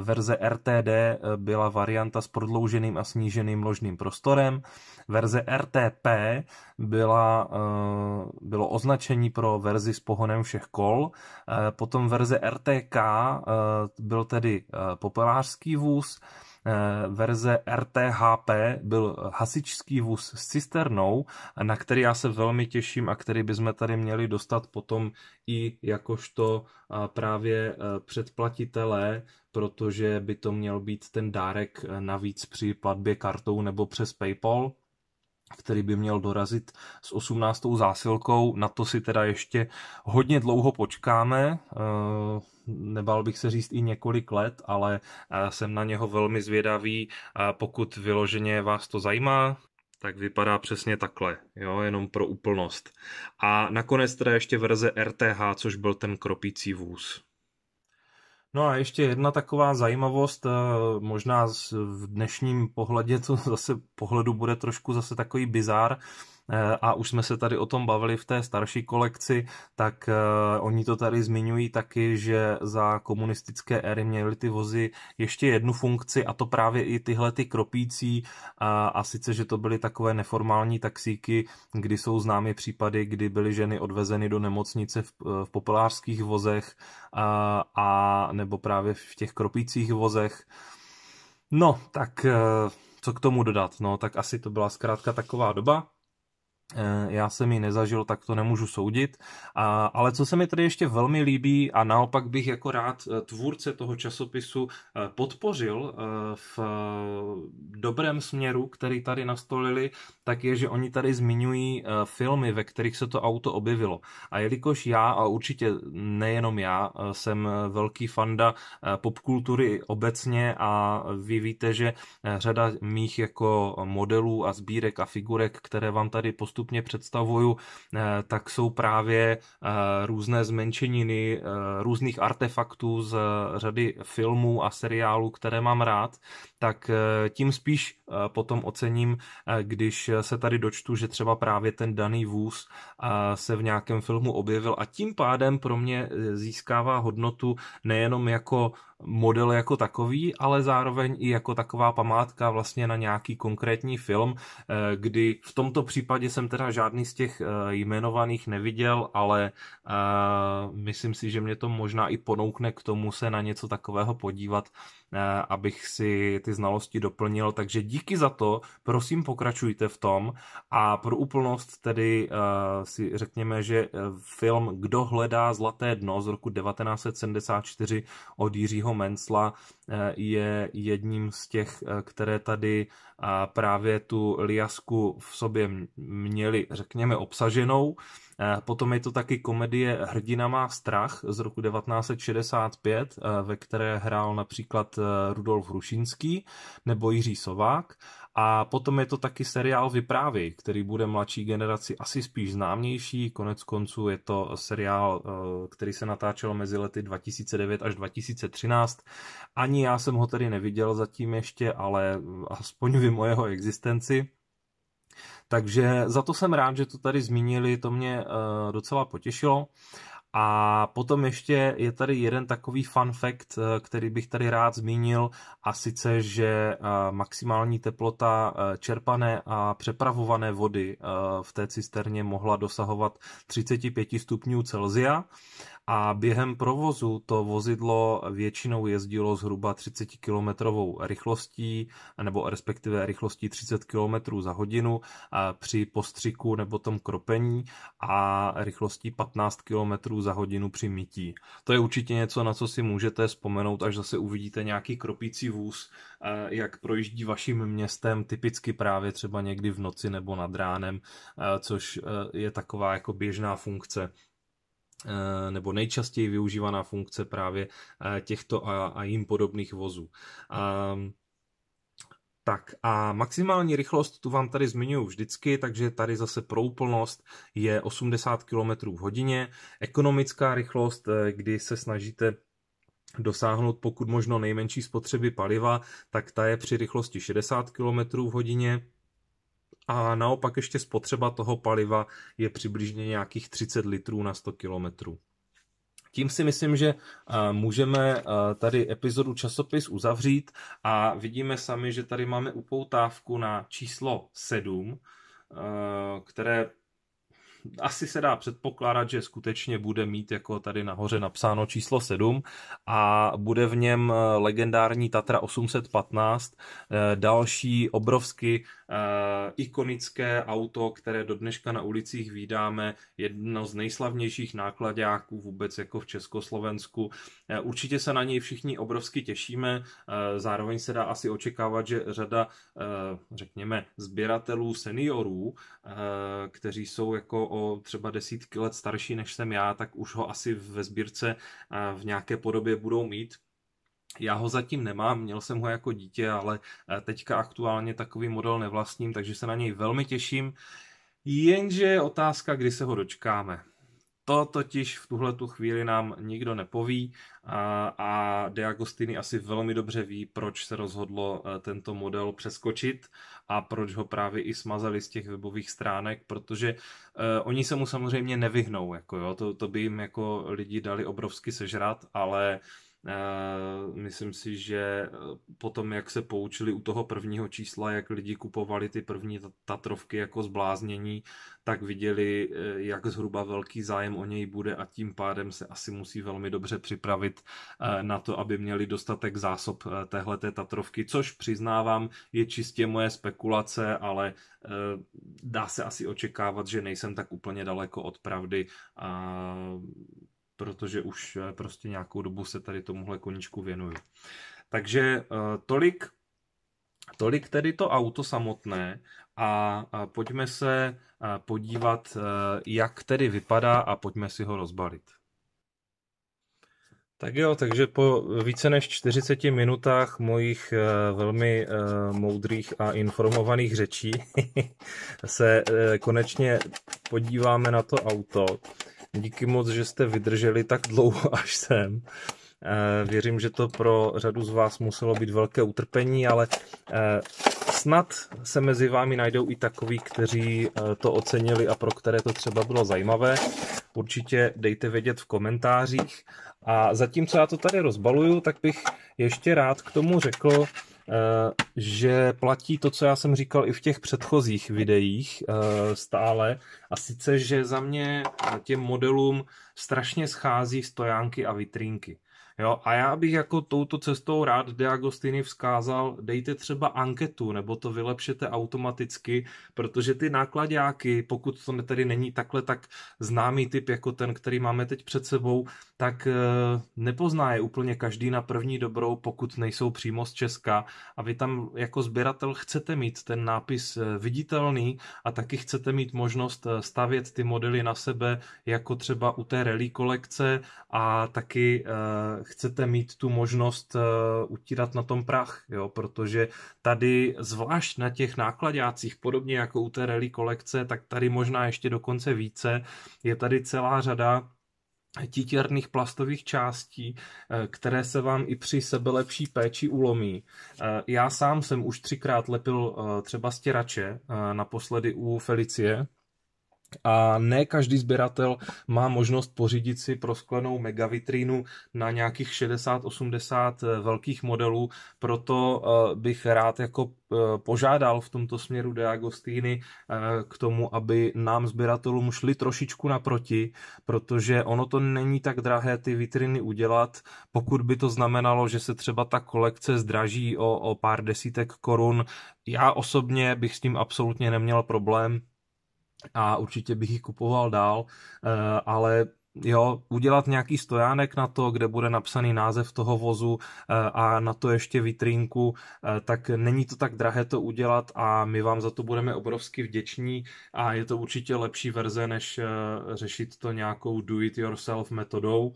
Verze RTD e, byla varianta s prodlouženým a sníženým ložným prostorem. Verze RTP byla, e, bylo označení pro verzi s pohonem všech kol. E, potom verze RTK byl tedy popelářský vůz, Eh, verze RTHP byl hasičský vůz s cisternou, na který já se velmi těším a který bychom tady měli dostat potom i jakožto eh, právě eh, předplatitelé, protože by to měl být ten dárek navíc při platbě kartou nebo přes PayPal který by měl dorazit s 18. zásilkou. Na to si teda ještě hodně dlouho počkáme. Eh, nebál bych se říct i několik let, ale eh, jsem na něho velmi zvědavý. pokud vyloženě vás to zajímá, tak vypadá přesně takhle, jo, jenom pro úplnost. A nakonec teda ještě verze RTH, což byl ten kropící vůz. No a ještě jedna taková zajímavost, eh, možná v dnešním pohledě to zase pohledu bude trošku zase takový bizár, Eh, a už jsme se tady o tom bavili v té starší kolekci, tak eh, oni to tady zmiňují taky, že za komunistické éry měly ty vozy ještě jednu funkci a to právě i tyhle ty kropící a, a sice, že to byly takové neformální taxíky, kdy jsou známy případy, kdy byly ženy odvezeny do nemocnice v, eh, v populářských vozech a, a nebo právě v těch kropících vozech. No, tak co k tomu dodat? No, tak asi to byla zkrátka taková doba. Eh, já jsem ji nezažil, tak to nemůžu soudit. A, ale co se mi tady ještě velmi líbí a naopak bych jako rád eh, tvůrce toho časopisu eh, podpořil v dobrém směru, který tady nastolili, tak je, že oni tady zmiňují filmy, ve kterých se to auto objevilo. A jelikož já, a určitě nejenom já, jsem velký fanda popkultury obecně a vy víte, že řada mých jako modelů a sbírek a figurek, které vám tady postupují, postupně představuju, eh, tak jsou právě eh, různé zmenšeniny eh, různých artefaktů z řady filmů a seriálů, které mám rád, tak tím spíš potom ocením, když se tady dočtu, že třeba právě ten daný vůz se v nějakém filmu objevil a tím pádem pro mě získává hodnotu nejenom jako model jako takový, ale zároveň i jako taková památka vlastně na nějaký konkrétní film, kdy v tomto případě jsem teda žádný z těch eh, jmenovaných neviděl, ale eh, myslím si, že mě to možná i ponoukne k tomu se na něco takového podívat, Eh, abych si ty znalosti doplnil, takže díky za to, prosím pokračujte v tom a pro úplnost tedy eh, si řekněme, že eh, film Kdo hledá zlaté dno z roku 1974 od Jiřího Mensla je jedním z těch, které tady právě tu liasku v sobě měli, řekněme, obsaženou. Eh, potom je to taky komedie Hrdina má strach z roku 1965, eh, ve které hrál například eh, Rudolf Hrušinský nebo Jiří Sovák. A potom je to taky seriál Vyprávy, který bude mladší generaci asi spíš známější. Konec konců je to seriál, který se natáčel mezi lety 2009 až 2013. Ani já jsem ho tedy neviděl zatím ještě, ale aspoň vím o jeho existenci. Takže za to jsem rád, že to tady zmínili, to mě eh, docela potěšilo. A potom ještě je tady jeden takový fun fact, eh, který bych tady rád zmínil, a sice, že eh, maximální teplota čerpané a přepravované vody v té cisterně mohla dosahovat 35 stupňů Celzia a během provozu to vozidlo většinou jezdilo zhruba 30 kilometrovou rychlostí, nebo respektive rychlostí 30 km za hodinu při postřiku nebo tom kropení a rychlostí 15 km za hodinu při mytí. To je určitě něco, na co si můžete vzpomenout, až zase uvidíte nějaký kropící vůz, jak projíždí vaším městem, typicky právě třeba někdy v noci nebo nad ránem, což e, je taková jako běžná funkce Eh, nebo nejčastěji využívaná funkce právě eh, těchto a, a jim podobných vozů. Ehm, tak a maximální rychlost tu vám tady zmiňuji vždycky, takže tady zase pro úplnost je 80 km v hodině. Ekonomická rychlost, eh, kdy se snažíte dosáhnout pokud možno nejmenší spotřeby paliva, tak ta je při rychlosti 60 km v hodině a naopak ještě spotřeba toho paliva je přibližně nějakých 30 litrů na 100 kilometrů. Tím si myslím, že eh, můžeme eh, tady epizodu časopis uzavřít a vidíme sami, že tady máme upoutávku na číslo 7, eh, které asi se dá předpokládat, že skutečně bude mít jako tady nahoře napsáno číslo 7 a bude v něm eh, legendární Tatra 815, eh, další obrovsky eh, ikonické auto, které do dneška na ulicích vídáme, jedno z nejslavnějších nákladáků vůbec jako v Československu. Určitě se na něj všichni obrovsky těšíme, zároveň se dá asi očekávat, že řada, řekněme, sběratelů seniorů, kteří jsou jako o třeba desítky let starší než jsem já, tak už ho asi ve sbírce eh, v nějaké podobě budou mít. Já ho zatím nemám, měl jsem ho jako dítě, ale eh, teďka aktuálně takový model nevlastním, takže se na něj velmi těším. Jenže je otázka, kdy se ho dočkáme. To totiž v tuhle tu chvíli nám nikdo nepoví a, a Diagostini asi velmi dobře ví, proč se rozhodlo eh, tento model přeskočit a proč ho právě i smazali z těch webových stránek, protože uh, oni se mu samozřejmě nevyhnou, jako jo, to, to by jim jako lidi dali obrovsky sežrat, ale uh, Eh, myslím si, že eh, potom, jak se poučili u toho prvního čísla, jak lidi kupovali ty první Tatrovky jako zbláznění, tak viděli, eh, jak zhruba velký zájem o něj bude a tím pádem se asi musí velmi dobře připravit na to, aby měli dostatek zásob téhleté Tatrovky, což přiznávám, je čistě moje spekulace, ale dá se asi očekávat, že nejsem tak úplně daleko od pravdy a protože už eh, prostě nějakou dobu se tady tomuhle koníčku věnuju. Takže eh, tolik, tolik tedy to auto samotné a eh, pojďme se podívat, jak tedy vypadá a pojďme si ho rozbalit. Tak jo, takže po více než 40 minutách mojich velmi moudrých a informovaných řečí [laughs] se konečně podíváme na to auto. Díky moc, že jste vydrželi tak dlouho [laughs] až sem. Eh, věřím, že to pro řadu z vás muselo být velké utrpení, ale eh, snad se mezi vámi najdou i takoví, kteří eh, to ocenili a pro které to třeba bylo zajímavé. Určitě dejte vědět v komentářích. A zatímco já to tady rozbaluju, tak bych ještě rád k tomu řekl, Eh, že platí to, co já jsem říkal i v těch předchozích videích eh, stále, a sice, že za mě těm modelům strašně schází stojánky a vitrínky. Jo, a já bych jako touto cestou rád Diagostiny vzkázal, dejte třeba anketu, nebo to vylepšete automaticky, protože ty nákladáky, pokud to tedy není takhle tak známý typ jako ten, který máme teď před sebou, tak eh, nepozná je úplně každý na první dobrou, pokud nejsou přímo z Česka a vy tam jako sběratel chcete mít ten nápis eh, viditelný a taky chcete mít možnost eh, stavět ty modely na sebe, jako třeba u té rally kolekce a taky chcete mít tu možnost eh, utírat na tom prach, jo, protože tady zvlášť na těch nákladácích, podobně jako u té rally kolekce, tak tady možná ještě dokonce více, je tady celá řada titěrných plastových částí, eh, které se vám i při sebelepší péči ulomí. Eh, já sám jsem už třikrát lepil třeba stěrače, naposledy u Felicie, a ne každý sběratel má možnost pořídit si prosklenou megavitrínu na nějakých 60-80 eh, velkých modelů, proto eh, bych rád jako eh, požádal v tomto směru De Agostini k tomu, aby nám sběratelům šli trošičku naproti, protože ono to není tak drahé ty vitriny udělat, pokud by to znamenalo, že se třeba ta kolekce zdraží o, o pár desítek korun. Já osobně bych s tím absolutně neměl problém, a určitě bych jich kupoval dál, eh, ale jo, udělat nějaký stojánek na to, kde bude napsaný název toho vozu eh, a na to ještě vitrínku, eh, tak není to tak drahé to udělat a my vám za to budeme obrovsky vděční a je to určitě lepší verze, než řešit to nějakou do-it-yourself metodou.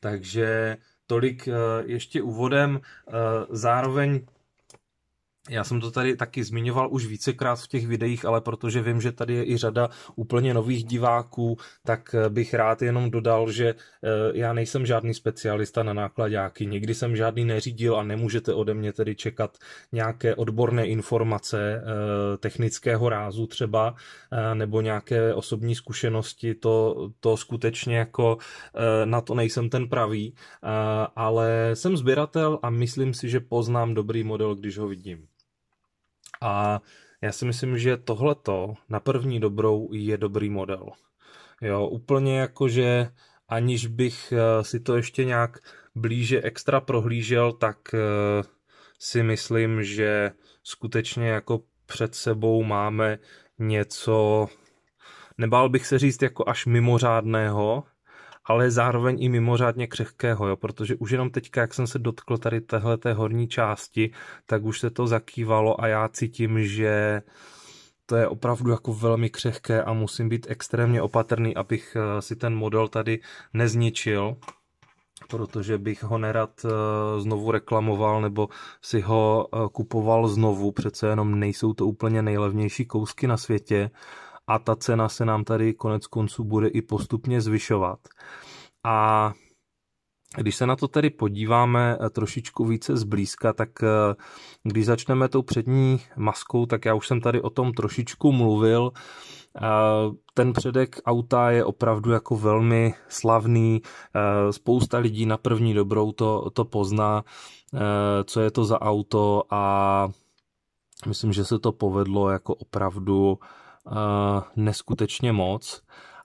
Takže tolik ještě úvodem. Zároveň já jsem to tady taky zmiňoval už vícekrát v těch videích, ale protože vím, že tady je i řada úplně nových diváků, tak eh, bych rád jenom dodal, že eh, já nejsem žádný specialista na nákladáky, nikdy jsem žádný neřídil a nemůžete ode mě tedy čekat nějaké odborné informace eh, technického rázu třeba nebo nějaké osobní zkušenosti, to, to skutečně jako na to nejsem ten pravý, ale jsem sběratel a myslím si, že poznám dobrý model, když ho vidím. A já si myslím, že tohleto na první dobrou je dobrý model. Jo, úplně jakože aniž bych eh, si to ještě nějak blíže extra prohlížel, tak eh, si myslím, že skutečně jako před sebou máme něco, nebál bych se říct jako až mimořádného, ale zároveň i mimořádně křehkého, jo, protože už jenom teďka, jak jsem se dotkl tady téhle té horní části, tak už se to zakývalo a já cítím, že to je opravdu jako velmi křehké a musím být extrémně opatrný, abych eh, si ten model tady nezničil, protože bych ho nerad eh, znovu reklamoval nebo si ho eh, kupoval znovu, přece jenom nejsou to úplně nejlevnější kousky na světě a ta cena se nám tady konec konců bude i postupně zvyšovat. A když se na to tedy podíváme eh, trošičku více zblízka, tak eh, když začneme tou přední maskou, tak já už jsem tady o tom trošičku mluvil. Eh, ten předek auta je opravdu jako velmi slavný, spousta lidí na první dobrou to, to pozná, co je to za auto a myslím, že se to povedlo jako opravdu Eh, neskutečně moc,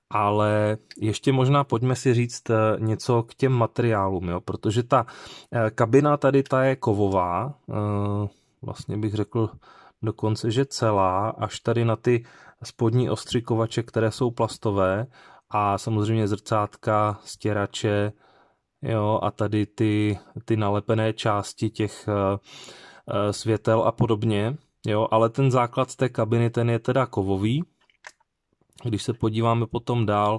ale ještě možná pojďme si říct eh, něco k těm materiálům, jo? protože ta eh, kabina tady ta je kovová, vlastně bych řekl dokonce, že celá, až tady na ty spodní ostřikovače, které jsou plastové a samozřejmě zrcátka, stěrače, jo, a tady ty, ty nalepené části těch světel a podobně. Jo, ale ten základ té kabiny, ten je teda kovový. Když se podíváme potom dál,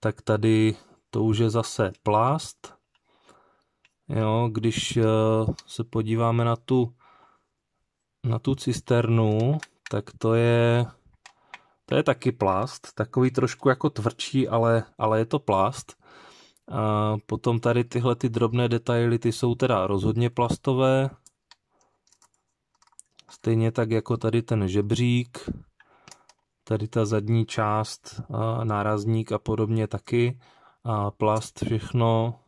tak tady to už je zase plast. Jo, když eh, se podíváme na tu, na tu cisternu, tak to je, to je taky plast, takový trošku jako tvrdší, ale, ale je to plast. A potom tady tyhle ty drobné detaily, ty jsou teda rozhodně plastové, Stejně tak jako tady ten žebřík, tady ta zadní část, nárazník a podobně taky, a plast, všechno,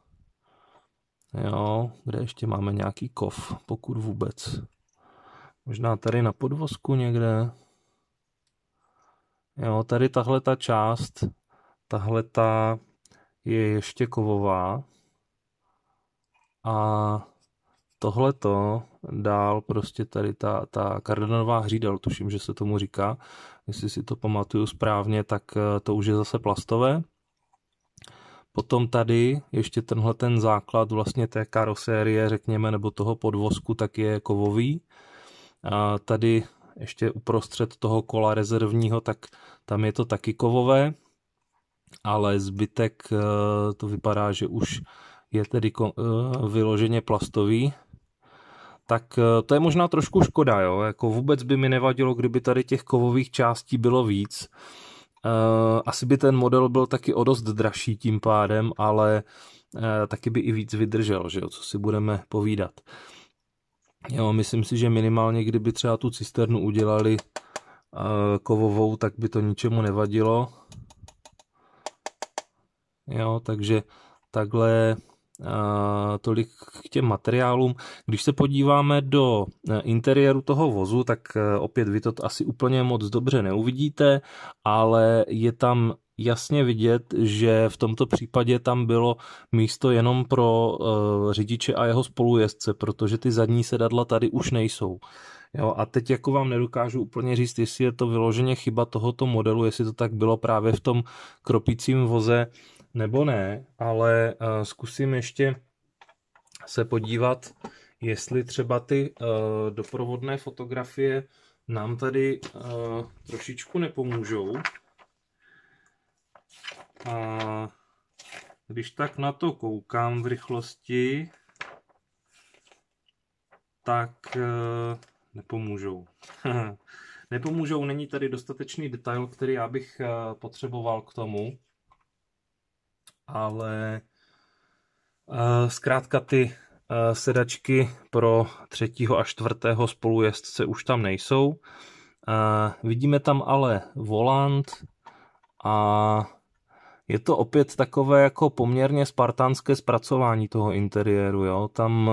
jo, kde ještě máme nějaký kov, pokud vůbec. Možná tady na podvozku někde. Jo, tady tahle ta část, tahle ta je ještě kovová. A tohleto dál prostě tady ta, ta kardanová hřídel, tuším, že se tomu říká, jestli si to pamatuju správně, tak eh, to už je zase plastové. Potom tady ještě tenhle ten základ vlastně té karosérie, řekněme, nebo toho podvozku, tak je kovový. A tady ještě uprostřed toho kola rezervního, tak tam je to taky kovové, ale zbytek eh, to vypadá, že už je tedy eh, vyloženě plastový, tak eh, to je možná trošku škoda, jo? Jako vůbec by mi nevadilo, kdyby tady těch kovových částí bylo víc. Eh, asi by ten model byl taky o dost dražší tím pádem, ale eh, taky by i víc vydržel, že jo? co si budeme povídat. Jo, myslím si, že minimálně kdyby třeba tu cisternu udělali kovovou, tak by to ničemu nevadilo. Jo, takže takhle tolik k těm materiálům. Když se podíváme do e, interiéru toho vozu, tak e, opět vy to asi úplně moc dobře neuvidíte, ale je tam jasně vidět, že v tomto případě tam bylo místo jenom pro e, řidiče a jeho spolujezdce, protože ty zadní sedadla tady už nejsou. Jo, a teď jako vám nedokážu úplně říct, jestli je to vyloženě chyba tohoto modelu, jestli to tak bylo právě v tom kropícím voze, nebo ne, ale uh, zkusím ještě se podívat, jestli třeba ty uh, doprovodné fotografie nám tady uh, trošičku nepomůžou. A když tak na to koukám v rychlosti, tak uh, nepomůžou. [laughs] nepomůžou, není tady dostatečný detail, který já bych uh, potřeboval k tomu ale eh, zkrátka ty eh, sedačky pro třetího a čtvrtého spolujezdce už tam nejsou. Eh, vidíme tam ale volant a je to opět takové jako poměrně spartánské zpracování toho interiéru. Jo? Tam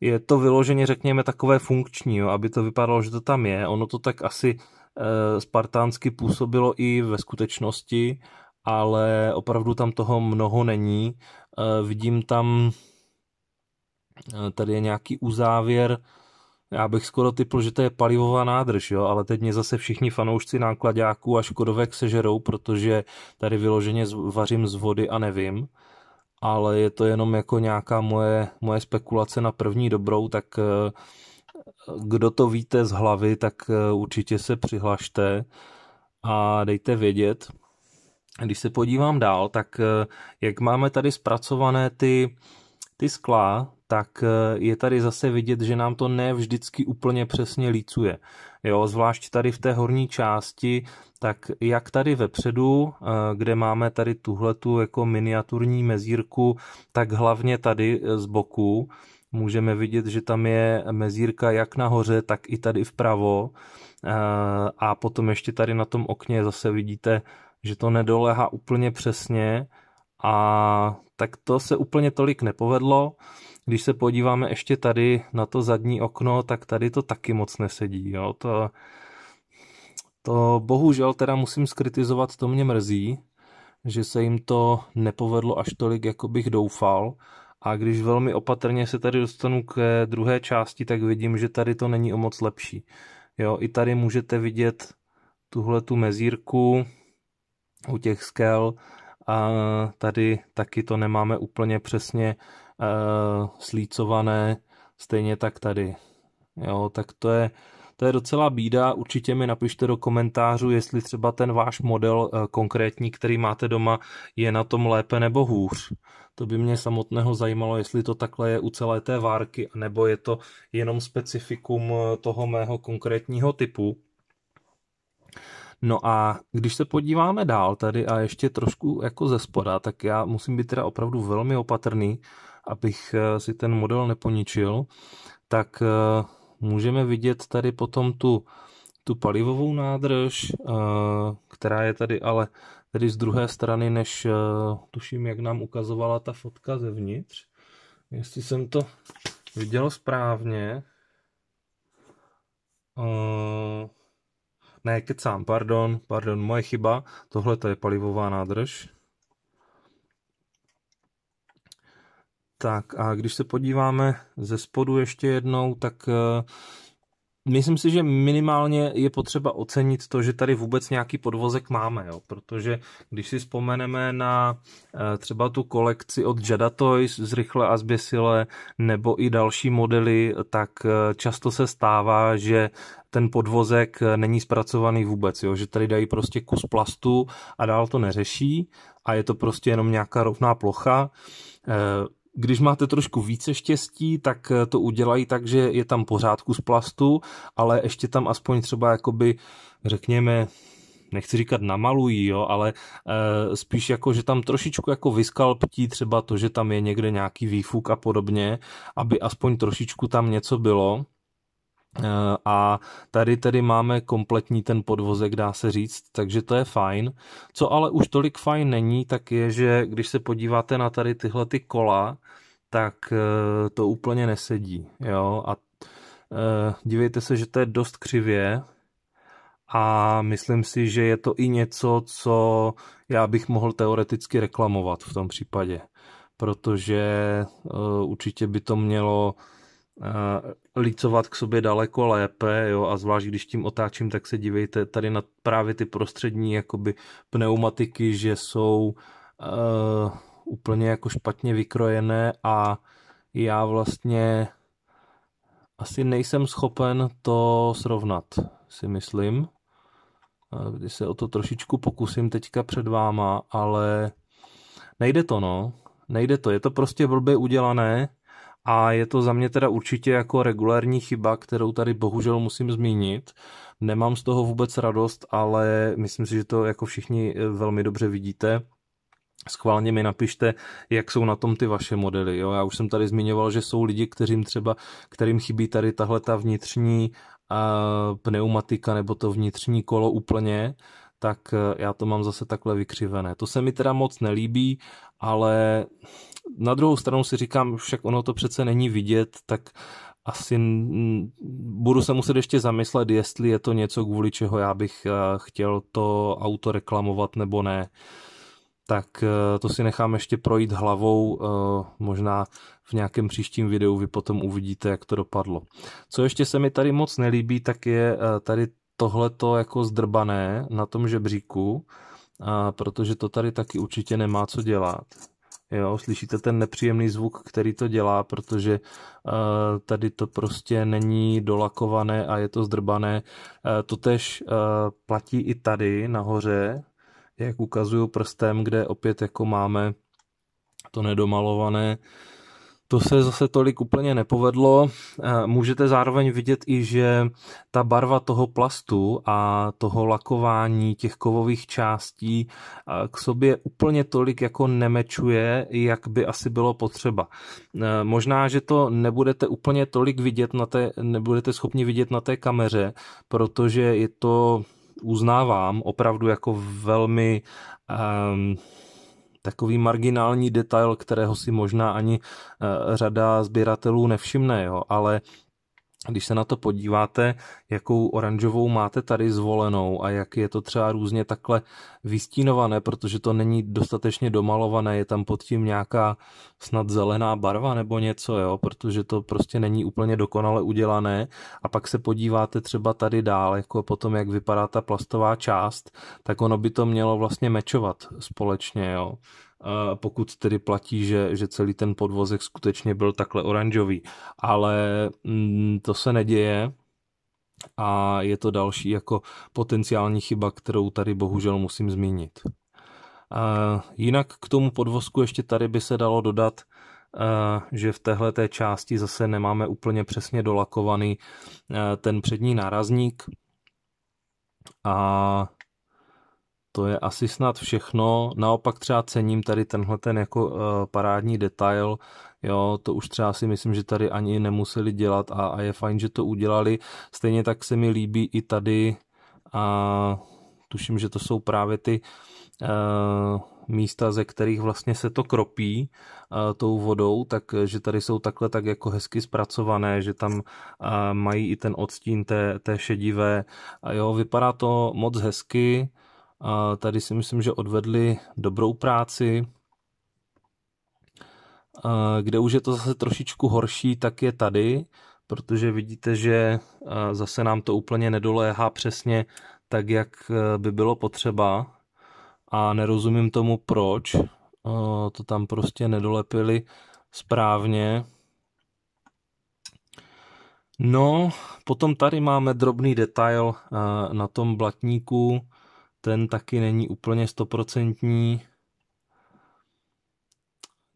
je to vyloženě, řekněme, takové funkční, jo? aby to vypadalo, že to tam je. Ono to tak asi spartánsky působilo i ve skutečnosti, ale opravdu tam toho mnoho není. Eh, vidím tam, eh, tady je nějaký uzávěr, já bych skoro typl, že to je palivová nádrž, jo, ale teď mě zase všichni fanoušci nákladáků a škodovek sežerou, protože tady vyloženě vařím z vody a nevím, ale je to jenom jako nějaká moje, moje spekulace na první dobrou, tak eh, kdo to víte z hlavy, tak určitě se přihlašte a dejte vědět. Když se podívám dál, tak eh, jak máme tady zpracované ty, ty skla, tak eh, je tady zase vidět, že nám to ne vždycky úplně přesně lícuje. Jo, zvlášť tady v té horní části, tak jak tady vepředu, eh, kde máme tady tuhletu jako miniaturní mezírku, tak hlavně tady z boku můžeme vidět, že tam je mezírka jak nahoře, tak i tady vpravo. A potom ještě tady na tom okně zase vidíte že to nedolehá úplně přesně a tak to se úplně tolik nepovedlo. Když se podíváme ještě tady na to zadní okno, tak tady to taky moc nesedí. Jo? To, to bohužel teda musím skritizovat, to mě mrzí, že se jim to nepovedlo až tolik, jako bych doufal. A když velmi opatrně se tady dostanu k druhé části, tak vidím, že tady to není o moc lepší. Jo, i tady můžete vidět tuhle tu mezírku, u těch skel. A tady taky to nemáme úplně přesně uh, slícované, stejně tak tady. Jo, tak to je, to je docela bída. Určitě mi napište do komentářů, jestli třeba ten váš model eh, konkrétní, který máte doma, je na tom lépe nebo hůř. To by mě samotného zajímalo, jestli to takhle je u celé té várky, nebo je to jenom specifikum eh, toho mého konkrétního typu. No a když se podíváme dál tady a ještě trošku jako ze spoda, tak já musím být teda opravdu velmi opatrný, abych eh, si ten model neponičil, tak eh, můžeme vidět tady potom tu, tu palivovou nádrž, eh, která je tady ale tedy z druhé strany, než tuším, jak nám ukazovala ta fotka zevnitř. Jestli jsem to viděl správně, ne, kecám, pardon, pardon, moje chyba. Tohle to je palivová nádrž. Tak a když se podíváme ze spodu ještě jednou, tak eh, myslím si, že minimálně je potřeba ocenit to, že tady vůbec nějaký podvozek máme, jo? protože když si vzpomeneme na eh, třeba tu kolekci od Jada Toys z Rychle a zběsile nebo i další modely, tak eh, často se stává, že ten podvozek eh, není zpracovaný vůbec, jo? že tady dají prostě kus plastu a dál to neřeší a je to prostě jenom nějaká rovná plocha když máte trošku více štěstí, tak eh, to udělají tak, že je tam pořádku z plastu, ale ještě tam aspoň třeba jakoby, řekněme, nechci říkat namalují, jo, ale e, spíš jako, že tam trošičku jako vyskalptí třeba to, že tam je někde nějaký výfuk a podobně, aby aspoň trošičku tam něco bylo Eh, a tady tedy máme kompletní ten podvozek, dá se říct, takže to je fajn. Co ale už tolik fajn není, tak je, že když se podíváte na tady tyhle ty kola, tak eh, to úplně nesedí. Jo? A eh, dívejte se, že to je dost křivě a myslím si, že je to i něco, co já bych mohl teoreticky reklamovat v tom případě, protože určitě by to mělo Eh, licovat k sobě daleko lépe, jo, a zvlášť když tím otáčím, tak se dívejte tady na právě ty prostřední jakoby pneumatiky, že jsou uh, úplně jako špatně vykrojené a já vlastně asi nejsem schopen to srovnat, si myslím. Eh, když se o to trošičku pokusím teďka před váma, ale nejde to, no. Nejde to, je to prostě blbě udělané, a je to za mě teda určitě jako regulární chyba, kterou tady bohužel musím zmínit. Nemám z toho vůbec radost, ale myslím si, že to jako všichni eh, velmi dobře vidíte. Schválně mi napište, jak jsou na tom ty vaše modely. Jo? Já už jsem tady zmiňoval, že jsou lidi, kterým třeba, kterým chybí tady tahle ta vnitřní uh, pneumatika nebo to vnitřní kolo úplně, tak eh, já to mám zase takhle vykřivené. To se mi teda moc nelíbí, ale na druhou stranu si říkám, však ono to přece není vidět, tak asi budu se muset ještě zamyslet, jestli je to něco, kvůli čeho já bych eh, chtěl to auto reklamovat nebo ne. Tak eh, to si nechám ještě projít hlavou, eh, možná v nějakém příštím videu vy potom uvidíte, jak to dopadlo. Co ještě se mi tady moc nelíbí, tak je tady tohleto jako zdrbané na tom žebříku, protože to tady taky určitě nemá co dělat. Jo, slyšíte ten nepříjemný zvuk, který to dělá, protože eh, tady to prostě není dolakované a je to zdrbané. To eh, totež eh, platí i tady nahoře, jak ukazuju prstem, kde opět jako máme to nedomalované to se zase tolik úplně nepovedlo. Eh, můžete zároveň vidět i, že ta barva toho plastu a toho lakování těch kovových částí eh, k sobě úplně tolik jako nemečuje, jak by asi bylo potřeba. Eh, možná, že to nebudete úplně tolik vidět na té, nebudete schopni vidět na té kameře, protože je to uznávám opravdu jako velmi um, takový marginální detail, kterého si možná ani eh, řada sběratelů nevšimne, jo, ale když se na to podíváte, jakou oranžovou máte tady zvolenou a jak je to třeba různě takhle vystínované, protože to není dostatečně domalované, je tam pod tím nějaká snad zelená barva nebo něco, jo, protože to prostě není úplně dokonale udělané a pak se podíváte třeba tady dál, jako potom jak vypadá ta plastová část, tak ono by to mělo vlastně mečovat společně, jo pokud tedy platí, že, že celý ten podvozek skutečně byl takhle oranžový. Ale mm, to se neděje a je to další jako potenciální chyba, kterou tady bohužel musím zmínit. Jinak k tomu podvozku ještě tady by se dalo dodat, že v téhle té části zase nemáme úplně přesně dolakovaný ten přední nárazník a to je asi snad všechno. Naopak třeba cením tady tenhle ten jako uh, parádní detail, Jo, to už třeba si myslím, že tady ani nemuseli dělat a, a je fajn, že to udělali. Stejně tak se mi líbí i tady a tuším, že to jsou právě ty uh, místa, ze kterých vlastně se to kropí uh, tou vodou, takže tady jsou takhle tak jako hezky zpracované, že tam uh, mají i ten odstín té, té šedivé. A jo, vypadá to moc hezky. A tady si myslím, že odvedli dobrou práci. A kde už je to zase trošičku horší, tak je tady, protože vidíte, že zase nám to úplně nedoléhá přesně tak, jak e, by bylo potřeba. A nerozumím tomu, proč e, to tam prostě nedolepili správně. No, potom tady máme drobný detail e, na tom blatníku, ten taky není úplně stoprocentní.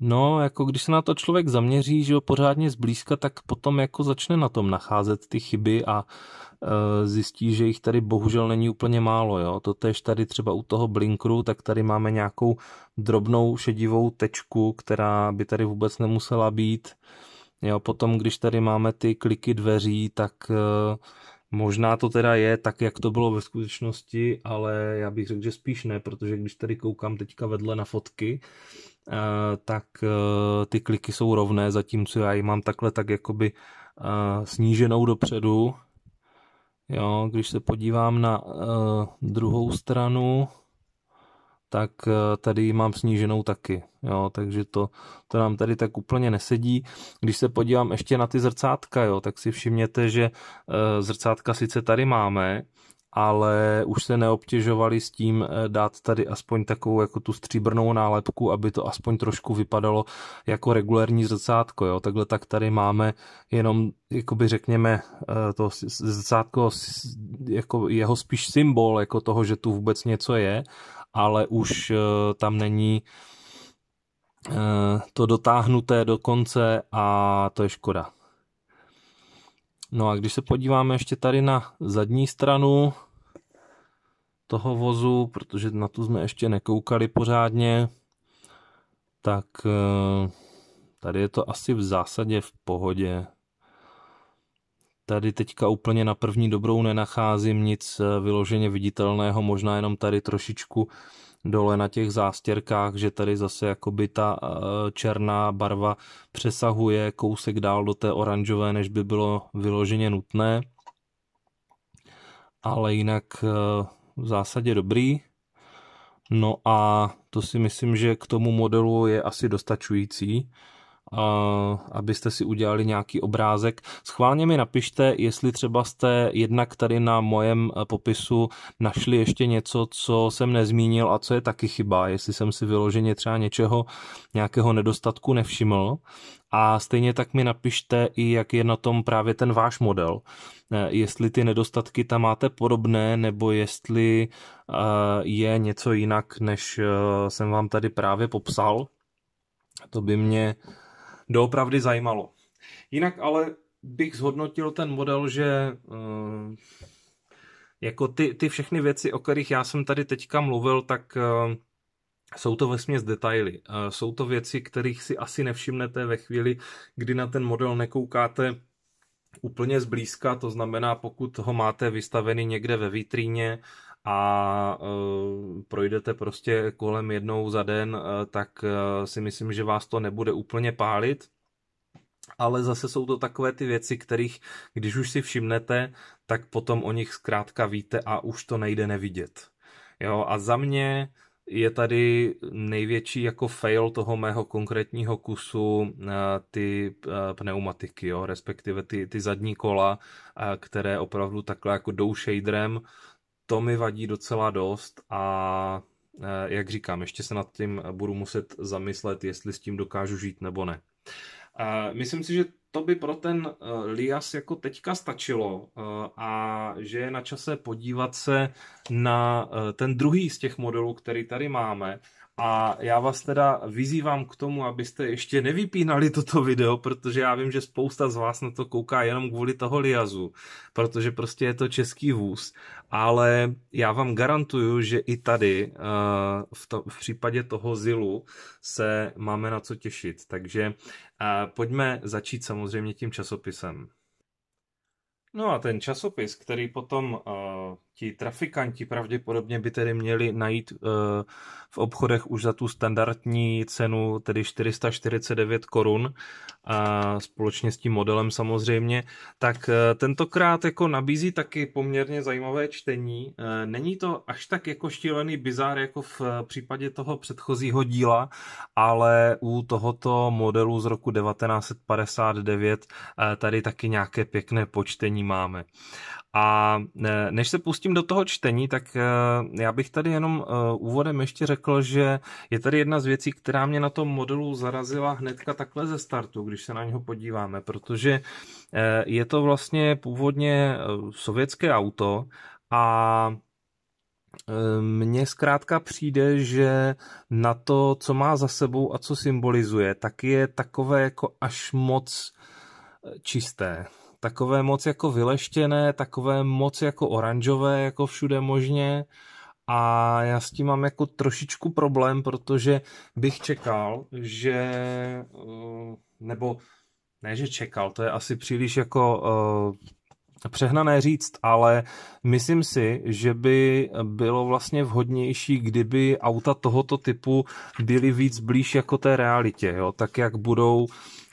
No, jako když se na to člověk zaměří, že ho pořádně zblízka, tak potom jako začne na tom nacházet ty chyby a e, zjistí, že jich tady bohužel není úplně málo, jo. To tež tady třeba u toho blinkru, tak tady máme nějakou drobnou šedivou tečku, která by tady vůbec nemusela být. Jo, potom, když tady máme ty kliky dveří, tak e, Možná to teda je tak, jak to bylo ve skutečnosti, ale já bych řekl, že spíš ne, protože když tady koukám teďka vedle na fotky, eh, tak eh, ty kliky jsou rovné, zatímco já ji mám takhle tak jakoby eh, sníženou dopředu. Jo, když se podívám na druhou stranu, tak eh, tady ji mám sníženou taky. Jo, takže to, to nám tady tak úplně nesedí. Když se podívám ještě na ty zrcátka, jo, tak si všimněte, že eh, zrcátka sice tady máme, ale už se neobtěžovali s tím eh, dát tady aspoň takovou jako tu stříbrnou nálepku, aby to aspoň trošku vypadalo jako regulérní zrcátko, jo, takhle tak tady máme jenom, jakoby řekněme, to zrcátko, jako jeho spíš symbol, jako toho, že tu vůbec něco je, ale už eh, tam není eh, to dotáhnuté do konce a to je škoda. No a když se podíváme ještě tady na zadní stranu toho vozu, protože na tu jsme ještě nekoukali pořádně, tak eh, tady je to asi v zásadě v pohodě. Tady teďka úplně na první dobrou nenacházím nic eh, vyloženě viditelného, možná jenom tady trošičku dole na těch zástěrkách, že tady zase jakoby ta eh, černá barva přesahuje kousek dál do té oranžové, než by bylo vyloženě nutné. Ale jinak eh, v zásadě dobrý. No a to si myslím, že k tomu modelu je asi dostačující abyste si udělali nějaký obrázek. Schválně mi napište, jestli třeba jste jednak tady na mojem eh, popisu našli ještě něco, co jsem nezmínil a co je taky chyba, jestli jsem si vyloženě třeba něčeho, nějakého nedostatku nevšiml. A stejně tak mi napište i, jak je na tom právě ten váš model. Eh, jestli ty nedostatky tam máte podobné, nebo jestli eh, je něco jinak, než jsem vám tady právě popsal. To by mě doopravdy zajímalo. Jinak ale bych zhodnotil ten model, že eh, jako ty, ty všechny věci, o kterých já jsem tady teďka mluvil, tak eh, jsou to vesměs detaily. Eh, jsou to věci, kterých si asi nevšimnete ve chvíli, kdy na ten model nekoukáte úplně zblízka, to znamená, pokud ho máte vystavený někde ve vitríně a uh, projdete prostě kolem jednou za den, uh, tak uh, si myslím, že vás to nebude úplně pálit. Ale zase jsou to takové ty věci, kterých, když už si všimnete, tak potom o nich zkrátka víte a už to nejde nevidět. Jo, a za mě je tady největší jako fail toho mého konkrétního kusu ty pneumatiky, jo, respektive ty, ty zadní kola, které opravdu takhle jako jdou shaderem, to mi vadí docela dost a e, jak říkám, ještě se nad tím budu muset zamyslet, jestli s tím dokážu žít nebo ne. E, myslím si, že to by pro ten e, Lias jako teďka stačilo a že je na čase podívat se na ten druhý z těch modelů, který tady máme a já vás teda vyzývám k tomu, abyste ještě nevypínali toto video, protože já vím, že spousta z vás na to kouká jenom kvůli toho liazu, protože prostě je to český vůz. Ale já vám garantuju, že i tady eh, v, to, v případě toho zilu se máme na co těšit. Takže eh, pojďme začít samozřejmě tím časopisem. No a ten časopis, který potom eh, ti trafikanti pravděpodobně by tedy měli najít eh, v obchodech už za tu standardní cenu, tedy 449 korun, a společně s tím modelem samozřejmě, tak eh, tentokrát jako nabízí taky poměrně zajímavé čtení. Eh, není to až tak jako štílený bizár jako v případě toho předchozího díla, ale u tohoto modelu z roku 1959 tady taky nějaké pěkné počtení máme. A e, než se pustím do toho čtení, tak e, já bych tady jenom e, úvodem ještě řekl, že je tady jedna z věcí, která mě na tom modelu zarazila hnedka takhle ze startu, když se na něho podíváme, protože je to vlastně původně sovětské auto a mně zkrátka přijde, že na to, co má za sebou a co symbolizuje, tak je takové jako až moc čisté takové moc jako vyleštěné, takové moc jako oranžové, jako všude možně. A já s tím mám jako trošičku problém, protože bych čekal, že eh, nebo ne, že čekal, to je asi příliš jako uh, přehnané říct, ale myslím si, že by bylo vlastně vhodnější, kdyby auta tohoto typu byly víc blíž jako té realitě, jo? tak jak budou uh,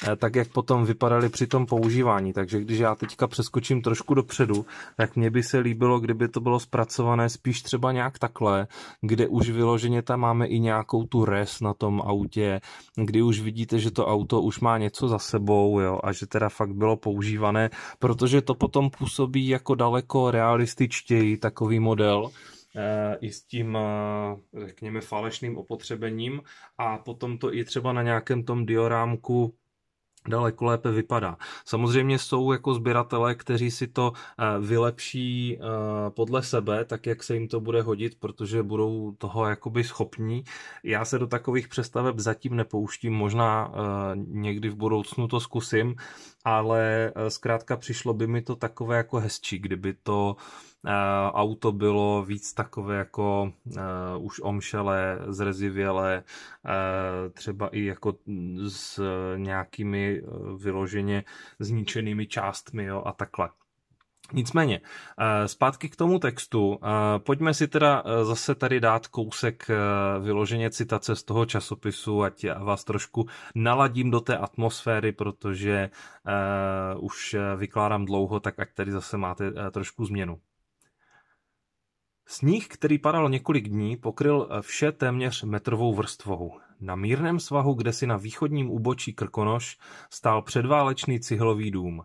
Eh, tak jak potom vypadaly při tom používání. Takže když já teďka přeskočím trošku dopředu, tak mně by se líbilo, kdyby to bylo zpracované spíš třeba nějak takhle, kde už vyloženě tam máme i nějakou tu res na tom autě, kdy už vidíte, že to auto už má něco za sebou jo, a že teda fakt bylo používané, protože to potom působí jako daleko realističtěji takový model, eh, i s tím, eh, řekněme, falešným opotřebením a potom to i třeba na nějakém tom diorámku daleko lépe vypadá. Samozřejmě jsou jako sběratelé, kteří si to eh, vylepší eh, podle sebe, tak jak se jim to bude hodit, protože budou toho jakoby schopní. Já se do takových přestaveb zatím nepouštím, možná eh, někdy v budoucnu to zkusím, ale zkrátka přišlo by mi to takové jako hezčí, kdyby to uh, Eh, auto bylo víc takové jako eh, už omšelé, zrezivělé, eh, třeba i jako s nějakými vyloženě zničenými částmi jo, a takhle. Nicméně, zpátky k tomu textu, pojďme si teda zase tady dát kousek vyloženě citace z toho časopisu, ať já vás trošku naladím do té atmosféry, protože už vykládám dlouho, tak ať tady zase máte trošku změnu. Sníh, který padal několik dní, pokryl eh, vše téměř metrovou vrstvou. Na mírném svahu, kde si na východním úbočí Krkonoš, stál předválečný cihlový dům.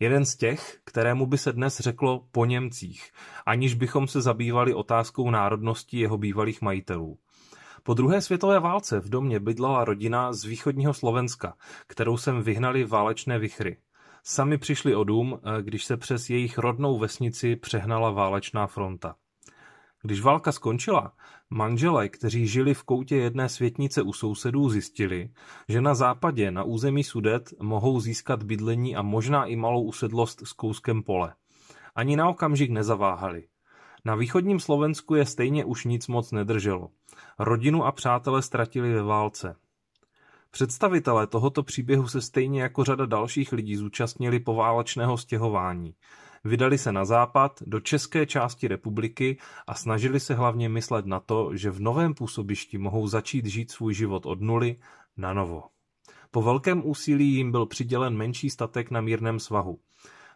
Jeden z těch, kterému by se dnes řeklo po Němcích, aniž bychom se zabývali otázkou národnosti jeho bývalých majitelů. Po druhé světové válce v domě bydlela rodina z východního Slovenska, kterou sem vyhnali válečné vichry. Sami přišli o dům, eh, když se přes jejich rodnou vesnici přehnala válečná fronta. Když válka skončila, manželé, kteří žili v koutě jedné světnice u sousedů, zjistili, že na západě, na území Sudet, mohou získat bydlení a možná i malou usedlost s kouskem pole. Ani na okamžik nezaváhali. Na východním Slovensku je stejně už nic moc nedrželo. Rodinu a přátele ztratili ve válce. Představitelé tohoto příběhu se stejně jako řada dalších lidí zúčastnili poválečného stěhování. Vydali se na západ, do české části republiky a snažili se hlavně myslet na to, že v novém působišti mohou začít žít svůj život od nuly na novo. Po velkém úsilí jim byl přidělen menší statek na mírném svahu.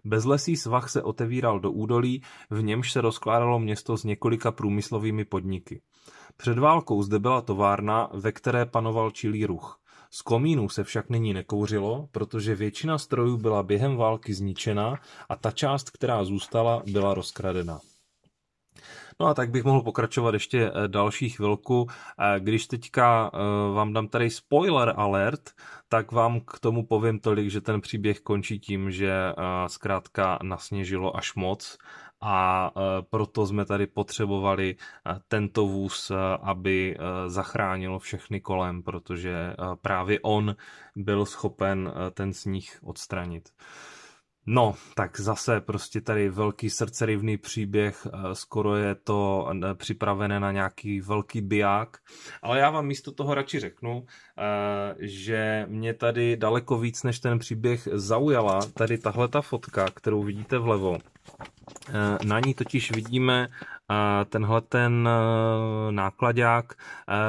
Bezlesý svah se otevíral do údolí, v němž se rozkládalo město s několika průmyslovými podniky. Před válkou zde byla továrna, ve které panoval čilý ruch. Z komínů se však nyní nekouřilo, protože většina strojů byla během války zničena a ta část, která zůstala, byla rozkradena. No a tak bych mohl pokračovat ještě eh, další chvilku. Eh, když teďka eh, vám dám tady spoiler alert, tak vám k tomu povím tolik, že ten příběh končí tím, že zkrátka nasněžilo až moc a e, proto jsme tady potřebovali e, tento vůz, e, aby zachránilo všechny kolem, protože právě on byl schopen ten sníh odstranit. No, tak zase prostě tady velký srdcerivný příběh, skoro je to připravené na nějaký velký biák, ale já vám místo toho radši řeknu, že mě tady daleko víc než ten příběh zaujala tady tahle ta fotka, kterou vidíte vlevo Eh, na ní totiž vidíme eh, tenhle ten eh, nákladák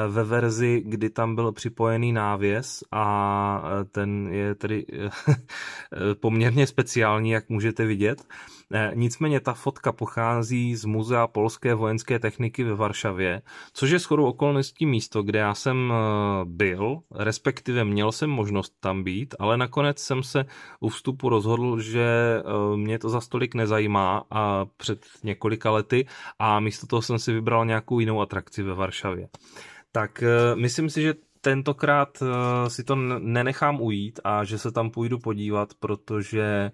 ve verzi, kdy tam byl připojený návěs a ten je tedy [laughs] poměrně speciální, jak můžete vidět. Eh, nicméně ta fotka pochází z Muzea polské vojenské techniky ve Varšavě, což je shodou okolností místo, kde já jsem eh, byl, respektive měl jsem možnost tam být, ale nakonec jsem se u vstupu rozhodl, že eh, mě to za stolik nezajímá a před několika lety a místo toho jsem si vybral nějakou jinou atrakci ve Varšavě. Tak myslím si, že tentokrát si to nenechám ujít a že se tam půjdu podívat, protože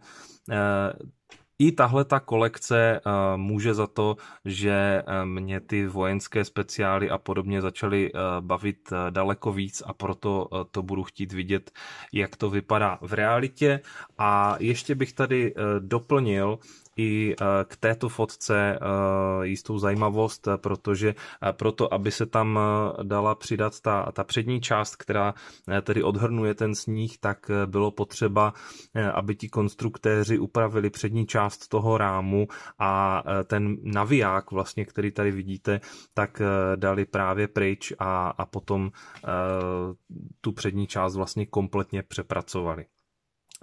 i tahle ta kolekce eh, může za to, že eh, mě ty vojenské speciály a podobně začaly eh, bavit daleko víc a proto to budu chtít vidět, jak to vypadá v realitě. A ještě bych tady doplnil, i eh, k této fotce eh, jistou zajímavost, eh, protože proto, aby se tam dala přidat ta, ta přední část, která tedy odhrnuje ten sníh, tak bylo potřeba, aby ti konstruktéři upravili přední část toho rámu a ten naviják, vlastně, který tady vidíte, tak dali právě pryč a, a potom tu přední část vlastně kompletně přepracovali.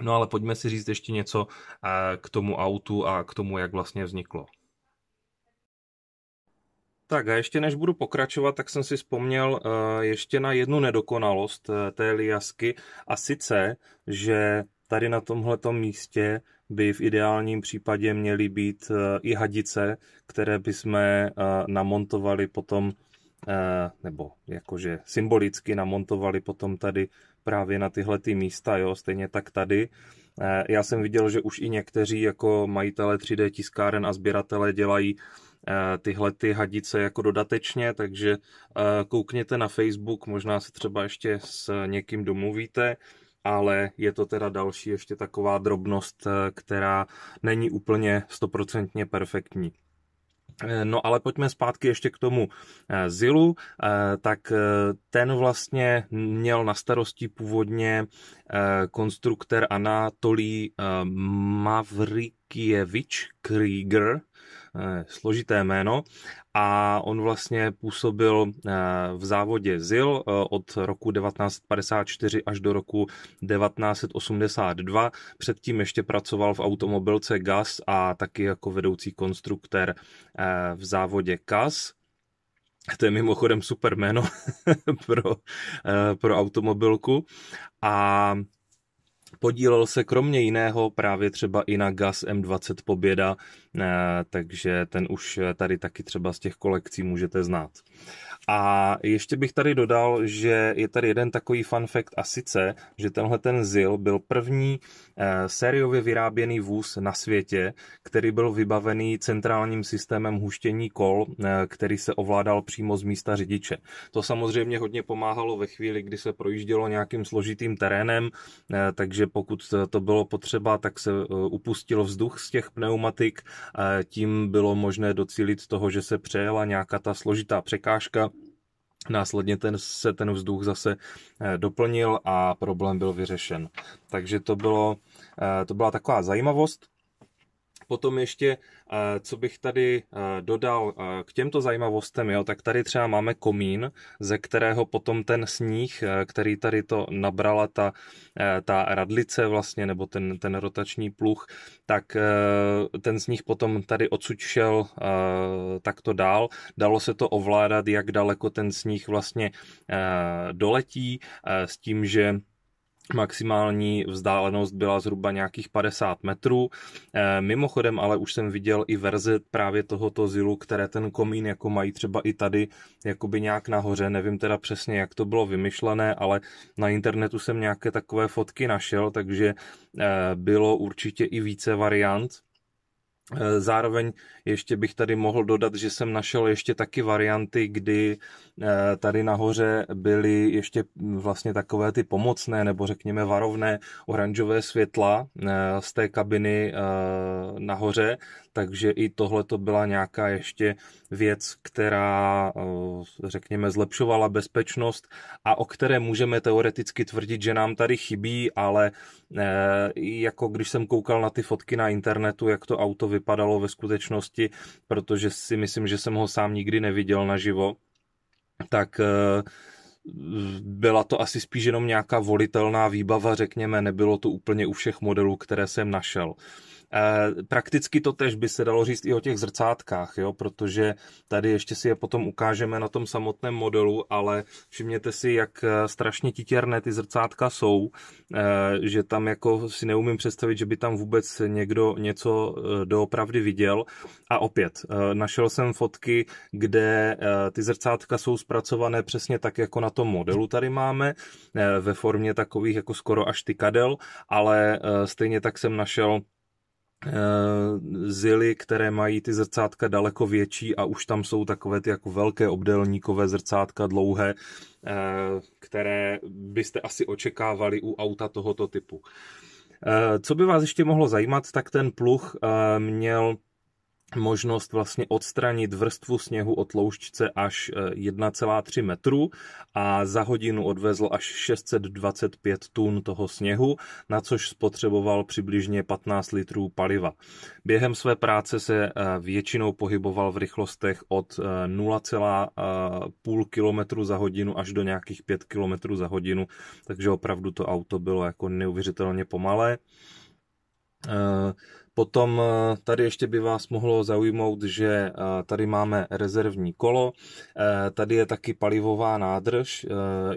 No ale pojďme si říct ještě něco eh, k tomu autu a k tomu, jak vlastně vzniklo. Tak a ještě než budu pokračovat, tak jsem si vzpomněl eh, ještě na jednu nedokonalost eh, té liasky a sice, že tady na tomhletom místě by v ideálním případě měly být i hadice, které by jsme namontovali potom Eh, nebo jakože symbolicky namontovali potom tady právě na tyhle ty místa, jo, stejně tak tady. Eh, já jsem viděl, že už i někteří jako majitele 3D tiskáren a sběratele dělají eh, tyhle ty hadice jako dodatečně, takže koukněte na Facebook, možná se třeba ještě s někým domluvíte, ale je to teda další ještě taková drobnost, která není úplně stoprocentně perfektní. Eh, no ale pojďme zpátky ještě k tomu eh, Zilu, eh, tak ten vlastně měl na starosti původně konstruktor Anatolí Mavrikievič Krieger, Eh, složité jméno a on vlastně působil eh, v závodě ZIL eh, od roku 1954 až do roku 1982. Předtím ještě pracoval v automobilce GAS a taky jako vedoucí konstruktor v závodě KAS. To je mimochodem super jméno [laughs] pro, pro automobilku. A Podílel se kromě jiného právě třeba i na GAS M20 Poběda, eh, takže ten už tady taky třeba z těch kolekcí můžete znát. A ještě bych tady dodal, že je tady jeden takový fun fact a sice, že tenhle ten Zil byl první eh, sériově vyráběný vůz na světě, který byl vybavený centrálním systémem huštění kol, eh, který se ovládal přímo z místa řidiče. To samozřejmě hodně pomáhalo ve chvíli, kdy se projíždělo nějakým složitým terénem, eh, takže pokud to bylo potřeba, tak se upustil vzduch z těch pneumatik, tím bylo možné docílit toho, že se přejela nějaká ta složitá překážka, Následně ten, se ten vzduch zase eh, doplnil a problém byl vyřešen. Takže to, bylo, eh, to byla taková zajímavost. Potom ještě, eh, co bych tady eh, dodal eh, k těmto zajímavostem, jo, tak tady třeba máme komín, ze kterého potom ten sníh, který tady to nabrala ta, ta radlice vlastně, nebo ten, ten rotační pluch, tak ten sníh potom tady odsud šel takto dál. Dalo se to ovládat, jak daleko ten sníh vlastně doletí s tím, že Maximální vzdálenost byla zhruba nějakých 50 metrů. Eh, mimochodem, ale už jsem viděl i verze právě tohoto zilu, které ten komín jako mají třeba i tady jakoby nějak nahoře. Nevím teda přesně, jak to bylo vymyšlené, ale na internetu jsem nějaké takové fotky našel, takže eh, bylo určitě i více variant Eh, zároveň ještě bych tady mohl dodat, že jsem našel ještě taky varianty, kdy eh, tady nahoře byly ještě hm, vlastně takové ty pomocné nebo řekněme varovné oranžové světla eh, z té kabiny nahoře, takže i tohle to byla nějaká ještě věc, která, eh, řekněme, zlepšovala bezpečnost a o které můžeme teoreticky tvrdit, že nám tady chybí, ale eh, jako když jsem koukal na ty fotky na internetu, jak to auto vypadalo ve skutečnosti, protože si myslím, že jsem ho sám nikdy neviděl naživo, tak eh, byla to asi spíš jenom nějaká volitelná výbava, řekněme, nebylo to úplně u všech modelů, které jsem našel. Eh, prakticky to tež by se dalo říct i o těch zrcátkách, jo, protože tady ještě si je potom ukážeme na tom samotném modelu, ale všimněte si, jak eh, strašně titěrné ty zrcátka jsou, eh, že tam jako si neumím představit, že by tam vůbec někdo něco doopravdy viděl. A opět, našel jsem fotky, kde ty zrcátka jsou zpracované přesně tak, jako na tom modelu tady máme, ve formě takových jako skoro až tykadel, ale stejně tak jsem našel Eh, zily, které mají ty zrcátka daleko větší a už tam jsou takové ty jako velké obdélníkové zrcátka dlouhé, eh, které byste asi očekávali u auta tohoto typu. Eh, co by vás ještě mohlo zajímat, tak ten pluch měl možnost vlastně odstranit vrstvu sněhu od tloušťce až 1,3 eh, metru a za hodinu odvezl až 625 tun toho sněhu, na což spotřeboval přibližně 15 litrů paliva. Během své práce se eh, většinou pohyboval v rychlostech od 0,5 eh, km za hodinu až do nějakých 5 km za hodinu, takže opravdu to auto bylo jako neuvěřitelně pomalé Potom eh, tady ještě by vás mohlo zaujmout, že eh, tady máme rezervní kolo, eh, tady je taky palivová nádrž,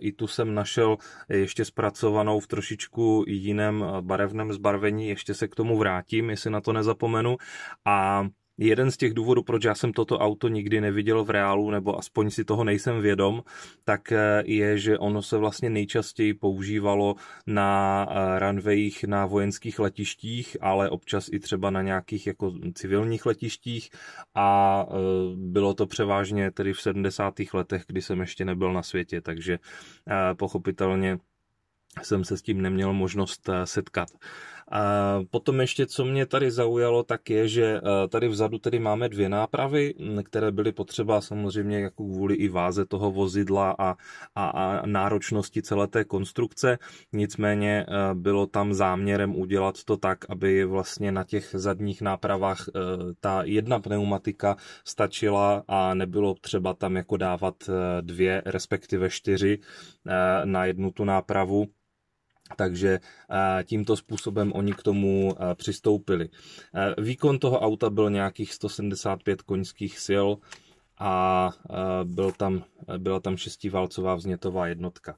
i tu jsem našel ještě zpracovanou v trošičku jiném barevném zbarvení, ještě se k tomu vrátím, jestli na to nezapomenu. A jeden z těch důvodů, proč já jsem toto auto nikdy neviděl v reálu, nebo aspoň si toho nejsem vědom, tak eh, je, že ono se vlastně nejčastěji používalo na eh, runwayích na vojenských letištích, ale občas i třeba na nějakých jako civilních letištích a eh, bylo to převážně tedy v 70. letech, kdy jsem ještě nebyl na světě, takže pochopitelně jsem se s tím neměl možnost setkat. A potom ještě, co mě tady zaujalo, tak je, že eh, tady vzadu tedy máme dvě nápravy, které byly potřeba samozřejmě jako kvůli i váze toho vozidla a, a, a náročnosti celé té konstrukce. Nicméně eh, bylo tam záměrem udělat to tak, aby vlastně na těch zadních nápravách eh, ta jedna pneumatika stačila a nebylo třeba tam jako dávat dvě, respektive čtyři na jednu tu nápravu takže tímto způsobem oni k tomu přistoupili. Výkon toho auta byl nějakých 175 koňských sil, a e, byl tam, byla tam šestiválcová vznětová jednotka.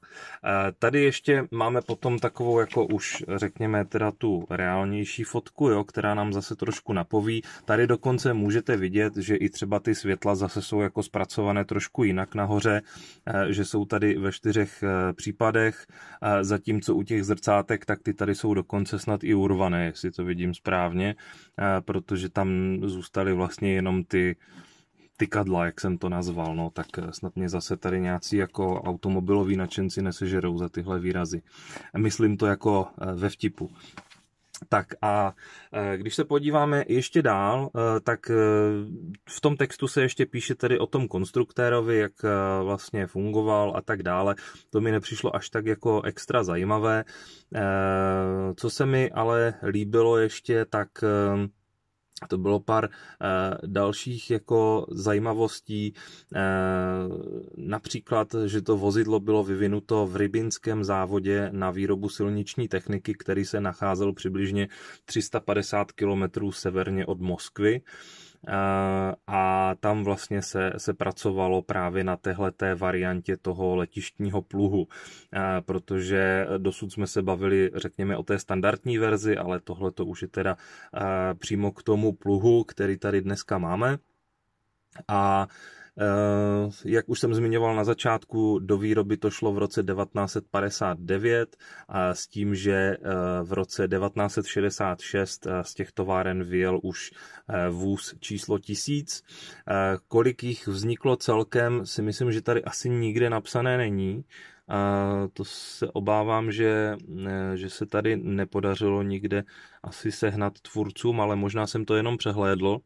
E, tady ještě máme potom takovou, jako už řekněme, teda tu reálnější fotku, jo, která nám zase trošku napoví. Tady dokonce můžete vidět, že i třeba ty světla zase jsou jako zpracované trošku jinak nahoře, e, že jsou tady ve čtyřech případech, zatímco u těch zrcátek, tak ty tady jsou dokonce snad i urvané, jestli to vidím správně, protože tam zůstaly vlastně jenom ty tykadla, jak jsem to nazval, no, tak eh, snad mě zase tady nějací jako automobiloví nadšenci nesežerou za tyhle výrazy. Myslím to jako eh, ve vtipu. Tak a eh, když se podíváme ještě dál, tak v tom textu se ještě píše tedy o tom konstruktérovi, jak vlastně fungoval a tak dále. To mi nepřišlo až tak jako extra zajímavé. Co se mi ale líbilo ještě, tak to bylo pár eh, dalších jako zajímavostí, eh, například, že to vozidlo bylo vyvinuto v rybinském závodě na výrobu silniční techniky, který se nacházel přibližně 350 km severně od Moskvy. Eh, Eh, a tam vlastně se, se pracovalo právě na té variantě toho letištního pluhu, eh, protože dosud jsme se bavili, řekněme, o té standardní verzi, ale tohle to už je teda eh, přímo k tomu pluhu, který tady dneska máme. A uh, Eh, jak už jsem zmiňoval na začátku, do výroby to šlo v roce 1959 a s tím, že eh, v roce 1966 eh, z těch továren vyjel už vůz číslo 1000. Kolik jich vzniklo celkem, si myslím, že tady asi nikde napsané není. A to se obávám, že, že se tady nepodařilo nikde asi sehnat tvůrcům, ale možná jsem to jenom přehlédl.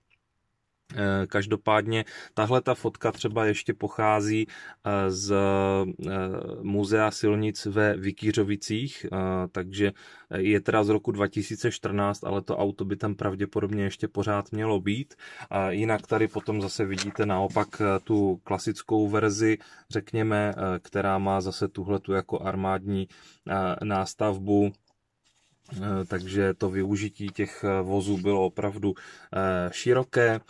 Eh, každopádně tahle ta fotka třeba ještě pochází eh, z eh, muzea silnic ve Vikýřovicích, takže je teda z roku 2014, ale to auto by tam pravděpodobně ještě pořád mělo být. Jinak tady potom zase vidíte naopak tu klasickou verzi, řekněme, která má zase tuhle tu jako armádní nástavbu Eh, takže to využití těch eh, vozů bylo opravdu eh, široké.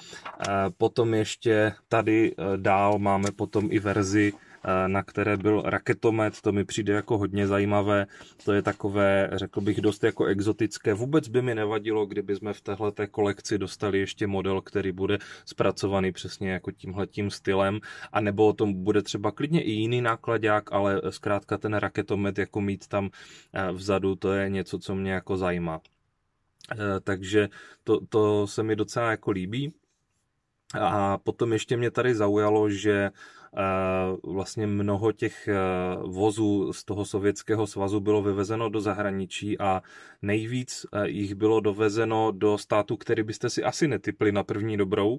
Potom ještě tady dál máme potom i verzi Eh, na které byl raketomet, to mi přijde jako hodně zajímavé, to je takové, řekl bych, dost jako exotické. Vůbec by mi nevadilo, kdyby jsme v téhle kolekci dostali ještě model, který bude zpracovaný přesně jako tímhletím stylem, a nebo o tom bude třeba klidně i jiný nákladák, ale zkrátka ten raketomet jako mít tam eh, vzadu, to je něco, co mě jako zajímá. Eh, takže to, to se mi docela jako líbí. A potom ještě mě tady zaujalo, že Vlastně mnoho těch e, vozů z toho sovětského svazu bylo vyvezeno do zahraničí a nejvíc e, jich bylo dovezeno do státu, který byste si asi netypli na první dobrou,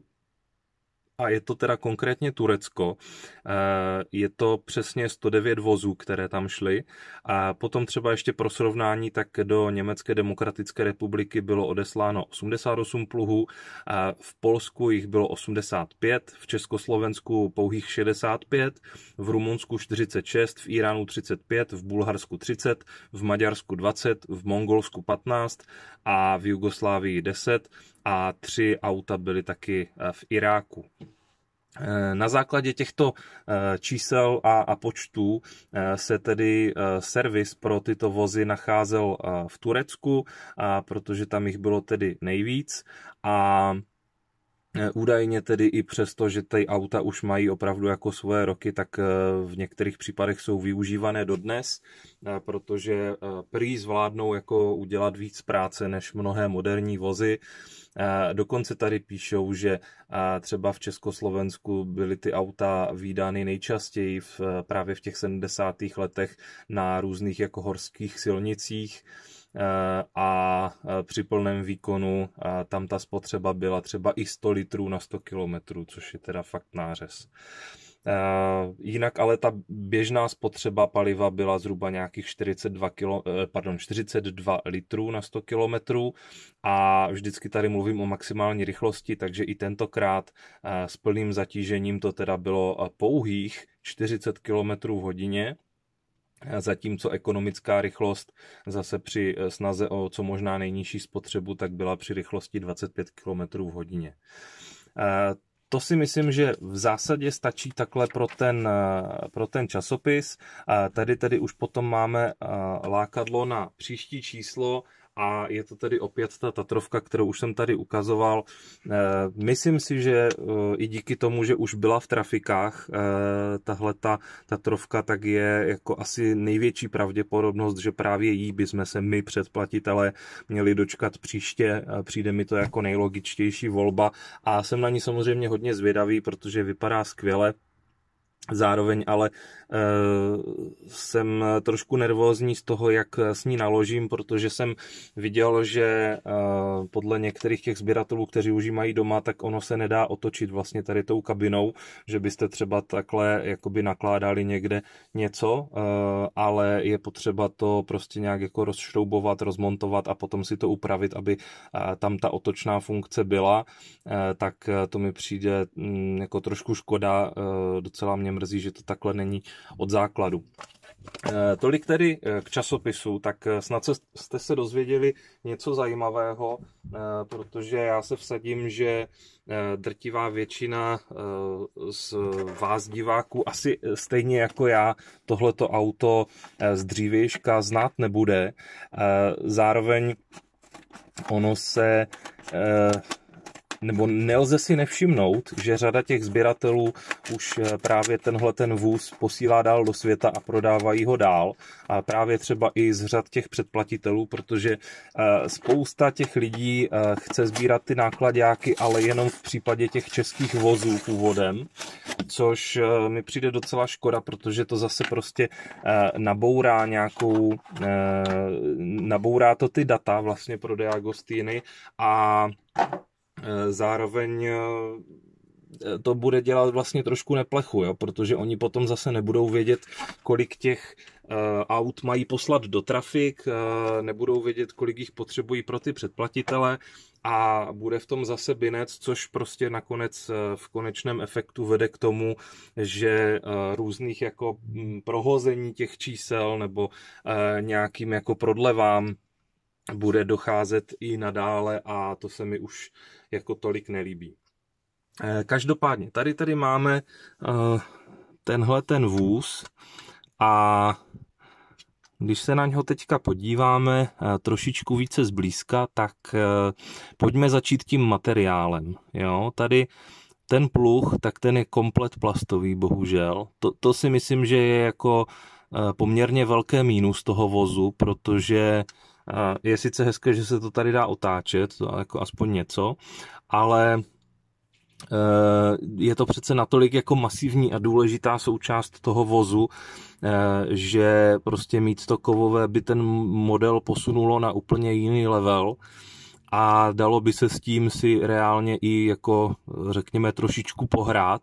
a je to teda konkrétně Turecko. Eh, je to přesně 109 vozů, které tam šly. A potom třeba ještě pro srovnání, tak do Německé demokratické republiky bylo odesláno 88 pluhů, a v Polsku jich bylo 85, v Československu pouhých 65, v Rumunsku 46, v Iránu 35, v Bulharsku 30, v Maďarsku 20, v Mongolsku 15 a v Jugoslávii 10 a tři auta byly taky eh, v Iráku. Eh, na základě těchto eh, čísel a, počtů se tedy servis pro tyto vozy nacházel v Turecku, protože tam jich bylo tedy nejvíc a Eh, údajně tedy i přesto, že ty auta už mají opravdu jako svoje roky, tak eh, v některých případech jsou využívané dodnes, eh, protože prý zvládnou jako udělat víc práce než mnohé moderní vozy. Dokonce tady píšou, že třeba v Československu byly ty auta výdány nejčastěji v, právě v těch 70. letech na různých jako horských silnicích Eh, a eh, při plném výkonu eh, tam ta spotřeba byla třeba i 100 litrů na 100 km, což je teda fakt nářez. Jinak ale ta běžná spotřeba paliva byla zhruba nějakých 42, kilo, pardon, 42 litrů na 100 km a vždycky tady mluvím o maximální rychlosti, takže i tentokrát s plným zatížením to teda bylo pouhých 40 km v hodině Zatímco ekonomická rychlost zase při eh, snaze o co možná nejnižší spotřebu, tak byla při rychlosti 25 km v hodině. Eh, to si myslím, že v zásadě stačí takhle pro ten, eh, pro ten časopis. Tady tedy už potom máme lákadlo na příští číslo, a je to tedy opět ta Tatrovka, kterou už jsem tady ukazoval. Eh, myslím si, že eh, i díky tomu, že už byla v trafikách eh, tahle ta Tatrovka, tak je jako asi největší pravděpodobnost, že právě jí jsme se my předplatitelé měli dočkat příště. Přijde mi to jako nejlogičtější volba a jsem na ní samozřejmě hodně zvědavý, protože vypadá skvěle. Zároveň ale e, jsem trošku nervózní z toho, jak s ní naložím, protože jsem viděl, že e, podle některých těch sběratelů, kteří už ji mají doma, tak ono se nedá otočit vlastně tady tou kabinou, že byste třeba takhle jakoby nakládali někde něco, e, ale je potřeba to prostě nějak jako rozšroubovat, rozmontovat a potom si to upravit, aby e, tam ta otočná funkce byla, e, tak to mi přijde m, mm, jako trošku škoda, e, docela mě mrzí, že to takhle není od základu. Eh, tolik tedy eh, k časopisu, tak eh, snad jste se dozvěděli něco zajímavého, protože já se vsadím, že drtivá většina z vás diváků asi stejně jako já tohleto auto z dřívějška znát nebude. Zároveň ono se nebo nelze si nevšimnout, že řada těch sběratelů už eh, právě tenhle ten vůz posílá dál do světa a prodávají ho dál. A právě třeba i z řad těch předplatitelů, protože eh, spousta těch lidí eh, chce sbírat ty nákladáky, ale jenom v případě těch českých vozů původem, což mi přijde docela škoda, protože to zase prostě nabourá nějakou, nabourá to ty data vlastně pro Diagostiny a Eh, zároveň eh, eh, to bude dělat vlastně trošku neplechu, jo? protože oni potom zase nebudou vědět, kolik těch uh, aut mají poslat do trafik, uh, nebudou vědět, kolik jich potřebují pro ty předplatitele a bude v tom zase binec, což prostě nakonec v konečném efektu vede k tomu, že různých jako mm, prohození těch čísel nebo nějakým jako prodlevám bude docházet i nadále a to se mi už jako tolik nelíbí. Eh, každopádně, tady tady máme eh, tenhle ten vůz a když se na něho teďka podíváme eh, trošičku více zblízka, tak pojďme začít tím materiálem. Jo, tady ten pluh, tak ten je komplet plastový, bohužel. To, to si myslím, že je jako poměrně velké mínus toho vozu, protože uh, je sice hezké, že se to tady dá otáčet, to jako aspoň něco, ale eh, je to přece natolik jako masivní a důležitá součást toho vozu, eh, že prostě mít to kovové by ten model posunulo na úplně jiný level a dalo by se s tím si reálně i jako řekněme trošičku pohrát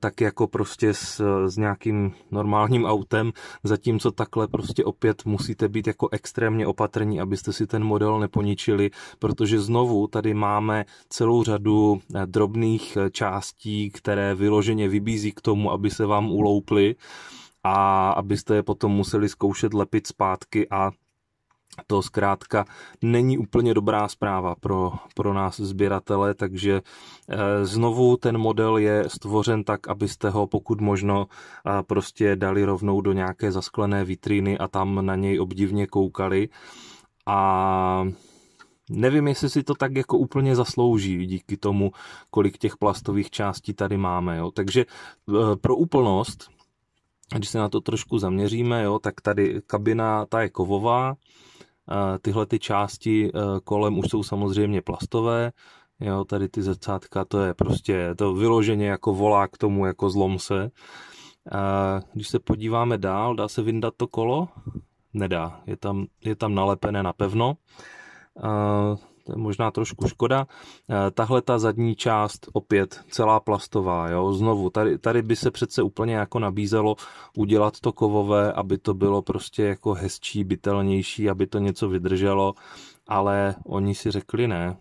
tak jako prostě s, s nějakým normálním autem, zatímco takhle prostě opět musíte být jako extrémně opatrní, abyste si ten model neponičili, protože znovu tady máme celou řadu eh, drobných eh, částí, které vyloženě vybízí k tomu, aby se vám ulouply a abyste je potom museli zkoušet lepit zpátky a to zkrátka není úplně dobrá zpráva pro, pro nás sběratele, takže eh, znovu ten model je stvořen tak, abyste ho pokud možno prostě dali rovnou do nějaké zasklené vitríny a tam na něj obdivně koukali. A Nevím, jestli si to tak jako úplně zaslouží díky tomu, kolik těch plastových částí tady máme. Jo. Takže eh, pro úplnost, když se na to trošku zaměříme, jo, tak tady kabina, ta je kovová, Tyhle ty části eh, kolem už jsou samozřejmě plastové, jo, tady ty zrcátka, to je prostě, to vyloženě jako volá k tomu jako zlom se. Když se podíváme dál, dá se vyndat to kolo? Nedá, je tam, je tam nalepené na pevno možná trošku škoda. Eh, tahle ta zadní část opět celá plastová, jo, znovu, tady, tady by se přece úplně jako nabízelo udělat to kovové, aby to bylo prostě jako hezčí, bytelnější, aby to něco vydrželo, ale oni si řekli ne,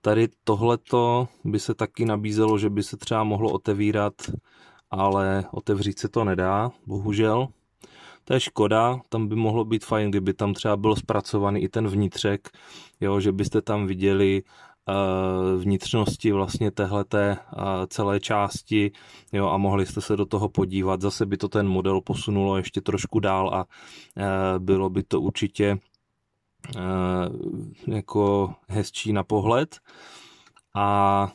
tady tohleto by se taky nabízelo, že by se třeba mohlo otevírat, ale otevřít se to nedá, bohužel. To je škoda, tam by mohlo být fajn, kdyby tam třeba byl zpracovaný i ten vnitřek, jo, že byste tam viděli eh, vnitřnosti vlastně téhleté eh, celé části jo, a mohli jste se do toho podívat. Zase by to ten model posunulo ještě trošku dál a eh, bylo by to určitě jako hezčí na pohled. A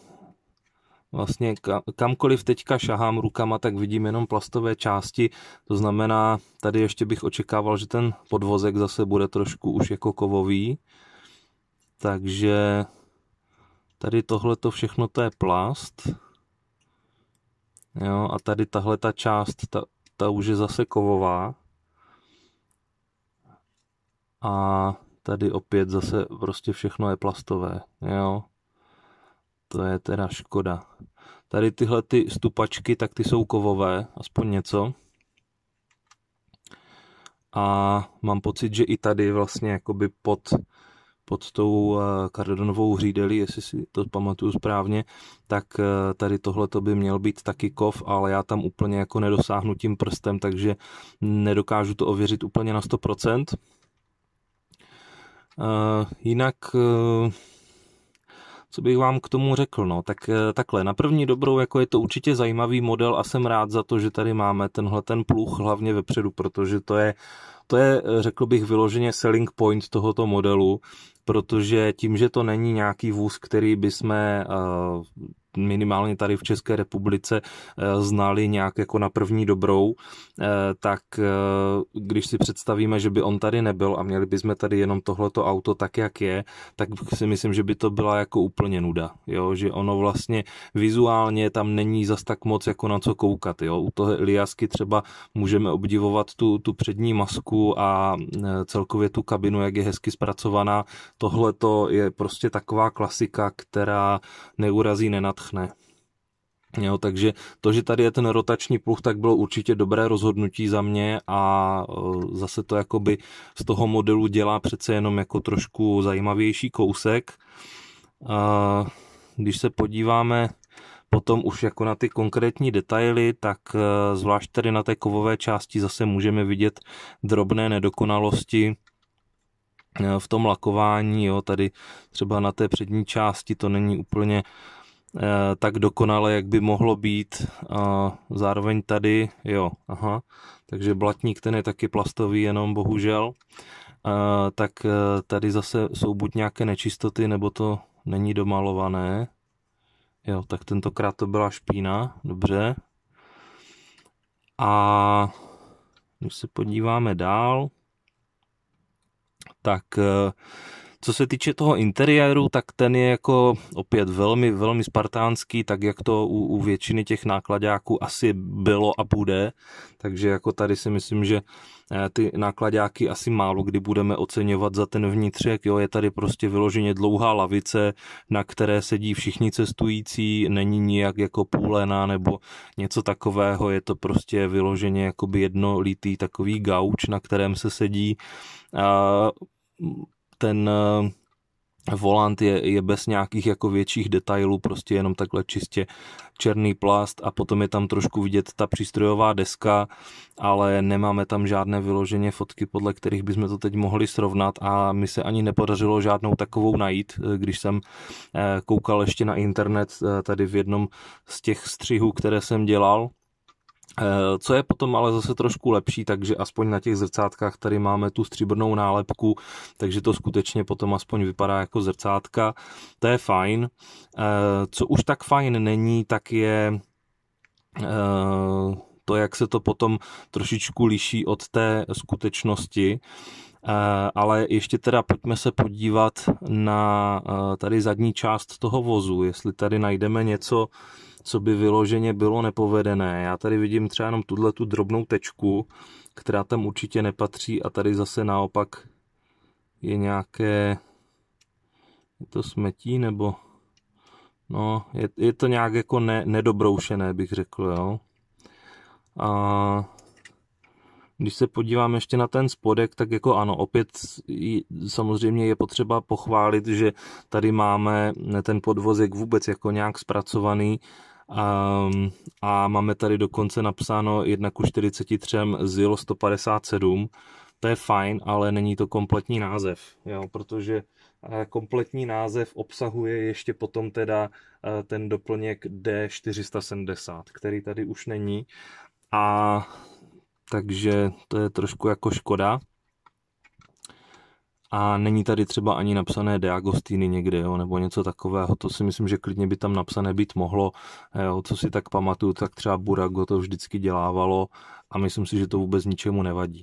Vlastně kamkoliv teďka šahám rukama, tak vidím jenom plastové části, to znamená, tady ještě bych očekával, že ten podvozek zase bude trošku už jako kovový, takže tady tohle to všechno to je plast, jo, a tady tahle ta část, ta, ta už je zase kovová, a tady opět zase prostě všechno je plastové, jo. To je teda škoda. Tady tyhle ty stupačky, tak ty jsou kovové, aspoň něco. A mám pocit, že i tady vlastně jakoby pod, pod tou eh, kardonovou hřídelí, jestli si to pamatuju správně, tak eh, tady tohle to by měl být taky kov, ale já tam úplně jako nedosáhnu tím prstem, takže nedokážu to ověřit úplně na 100%. Eh, jinak co bych vám k tomu řekl, no, tak eh, takhle, na první dobrou, jako je to určitě zajímavý model a jsem rád za to, že tady máme tenhle ten pluch hlavně vepředu, protože to je, to je, eh, řekl bych, vyloženě selling point tohoto modelu, protože tím, že to není nějaký vůz, který by jsme eh, minimálně tady v České republice eh, znali nějak jako na první dobrou, eh, tak eh, když si představíme, že by on tady nebyl a měli bychom tady jenom tohleto auto tak, jak je, tak si myslím, že by to byla jako úplně nuda, jo? že ono vlastně vizuálně tam není zas tak moc jako na co koukat. Jo? U toho Eliasky třeba můžeme obdivovat tu, tu přední masku a celkově tu kabinu, jak je hezky zpracovaná. Tohle to je prostě taková klasika, která neurazí, nenadchá ne. Jo, takže to, že tady je ten rotační pluh, tak bylo určitě dobré rozhodnutí za mě a e, zase to jakoby z toho modelu dělá přece jenom jako trošku zajímavější kousek. E, když se podíváme potom už jako na ty konkrétní detaily, tak e, zvlášť tady na té kovové části zase můžeme vidět drobné nedokonalosti, v tom lakování, jo, tady třeba na té přední části to není úplně uh, Eh, tak dokonale, jak by mohlo být. A zároveň tady, jo, aha, takže blatník ten je taky plastový, jenom bohužel. A eh, tak eh, tady zase jsou buď nějaké nečistoty, nebo to není domalované. Jo, tak tentokrát to byla špína, dobře. A když se podíváme dál, tak co se týče toho interiéru, tak ten je jako opět velmi, velmi spartánský, tak jak to u, u většiny těch nákladáků asi bylo a bude. Takže jako tady si myslím, že eh, ty nákladáky asi málo kdy budeme oceňovat za ten vnitřek. Jo, je tady prostě vyloženě dlouhá lavice, na které sedí všichni cestující, není nijak jako půlená nebo něco takového, je to prostě vyloženě jakoby jednolitý takový gauč, na kterém se sedí. A ten eh, volant je, je bez nějakých jako větších detailů, prostě jenom takhle čistě černý plast a potom je tam trošku vidět ta přístrojová deska, ale nemáme tam žádné vyloženě fotky, podle kterých bychom to teď mohli srovnat a mi se ani nepodařilo žádnou takovou najít, eh, když jsem eh, koukal ještě na internet tady v jednom z těch střihů, které jsem dělal, Eh, co je potom ale zase trošku lepší, takže aspoň na těch zrcátkách tady máme tu stříbrnou nálepku, takže to skutečně potom aspoň vypadá jako zrcátka. To je fajn. Eh, co už tak fajn není, tak je eh, to, jak se to potom trošičku liší od té skutečnosti. Ale ještě teda pojďme se podívat na tady zadní část toho vozu, jestli tady najdeme něco, co by vyloženě bylo nepovedené. Já tady vidím třeba jenom tuhle tu drobnou tečku, která tam určitě nepatří a tady zase naopak je nějaké je to smetí nebo no, je, je to nějak jako ne, nedobroušené bych řekl, jo. A když se podívám ještě na ten spodek, tak jako ano, opět samozřejmě je potřeba pochválit, že tady máme ten podvozek vůbec jako nějak zpracovaný Um, a máme tady dokonce napsáno 1 ku 43 ZIL 157. To je fajn, ale není to kompletní název, jo, protože eh, kompletní název obsahuje ještě potom teda eh, ten doplněk D470, který tady už není. A takže to je trošku jako škoda a není tady třeba ani napsané De Agostini někde, jo, nebo něco takového, to si myslím, že klidně by tam napsané být mohlo, jo, e, co si tak pamatuju, tak třeba Burago to vždycky dělávalo a myslím si, že to vůbec ničemu nevadí.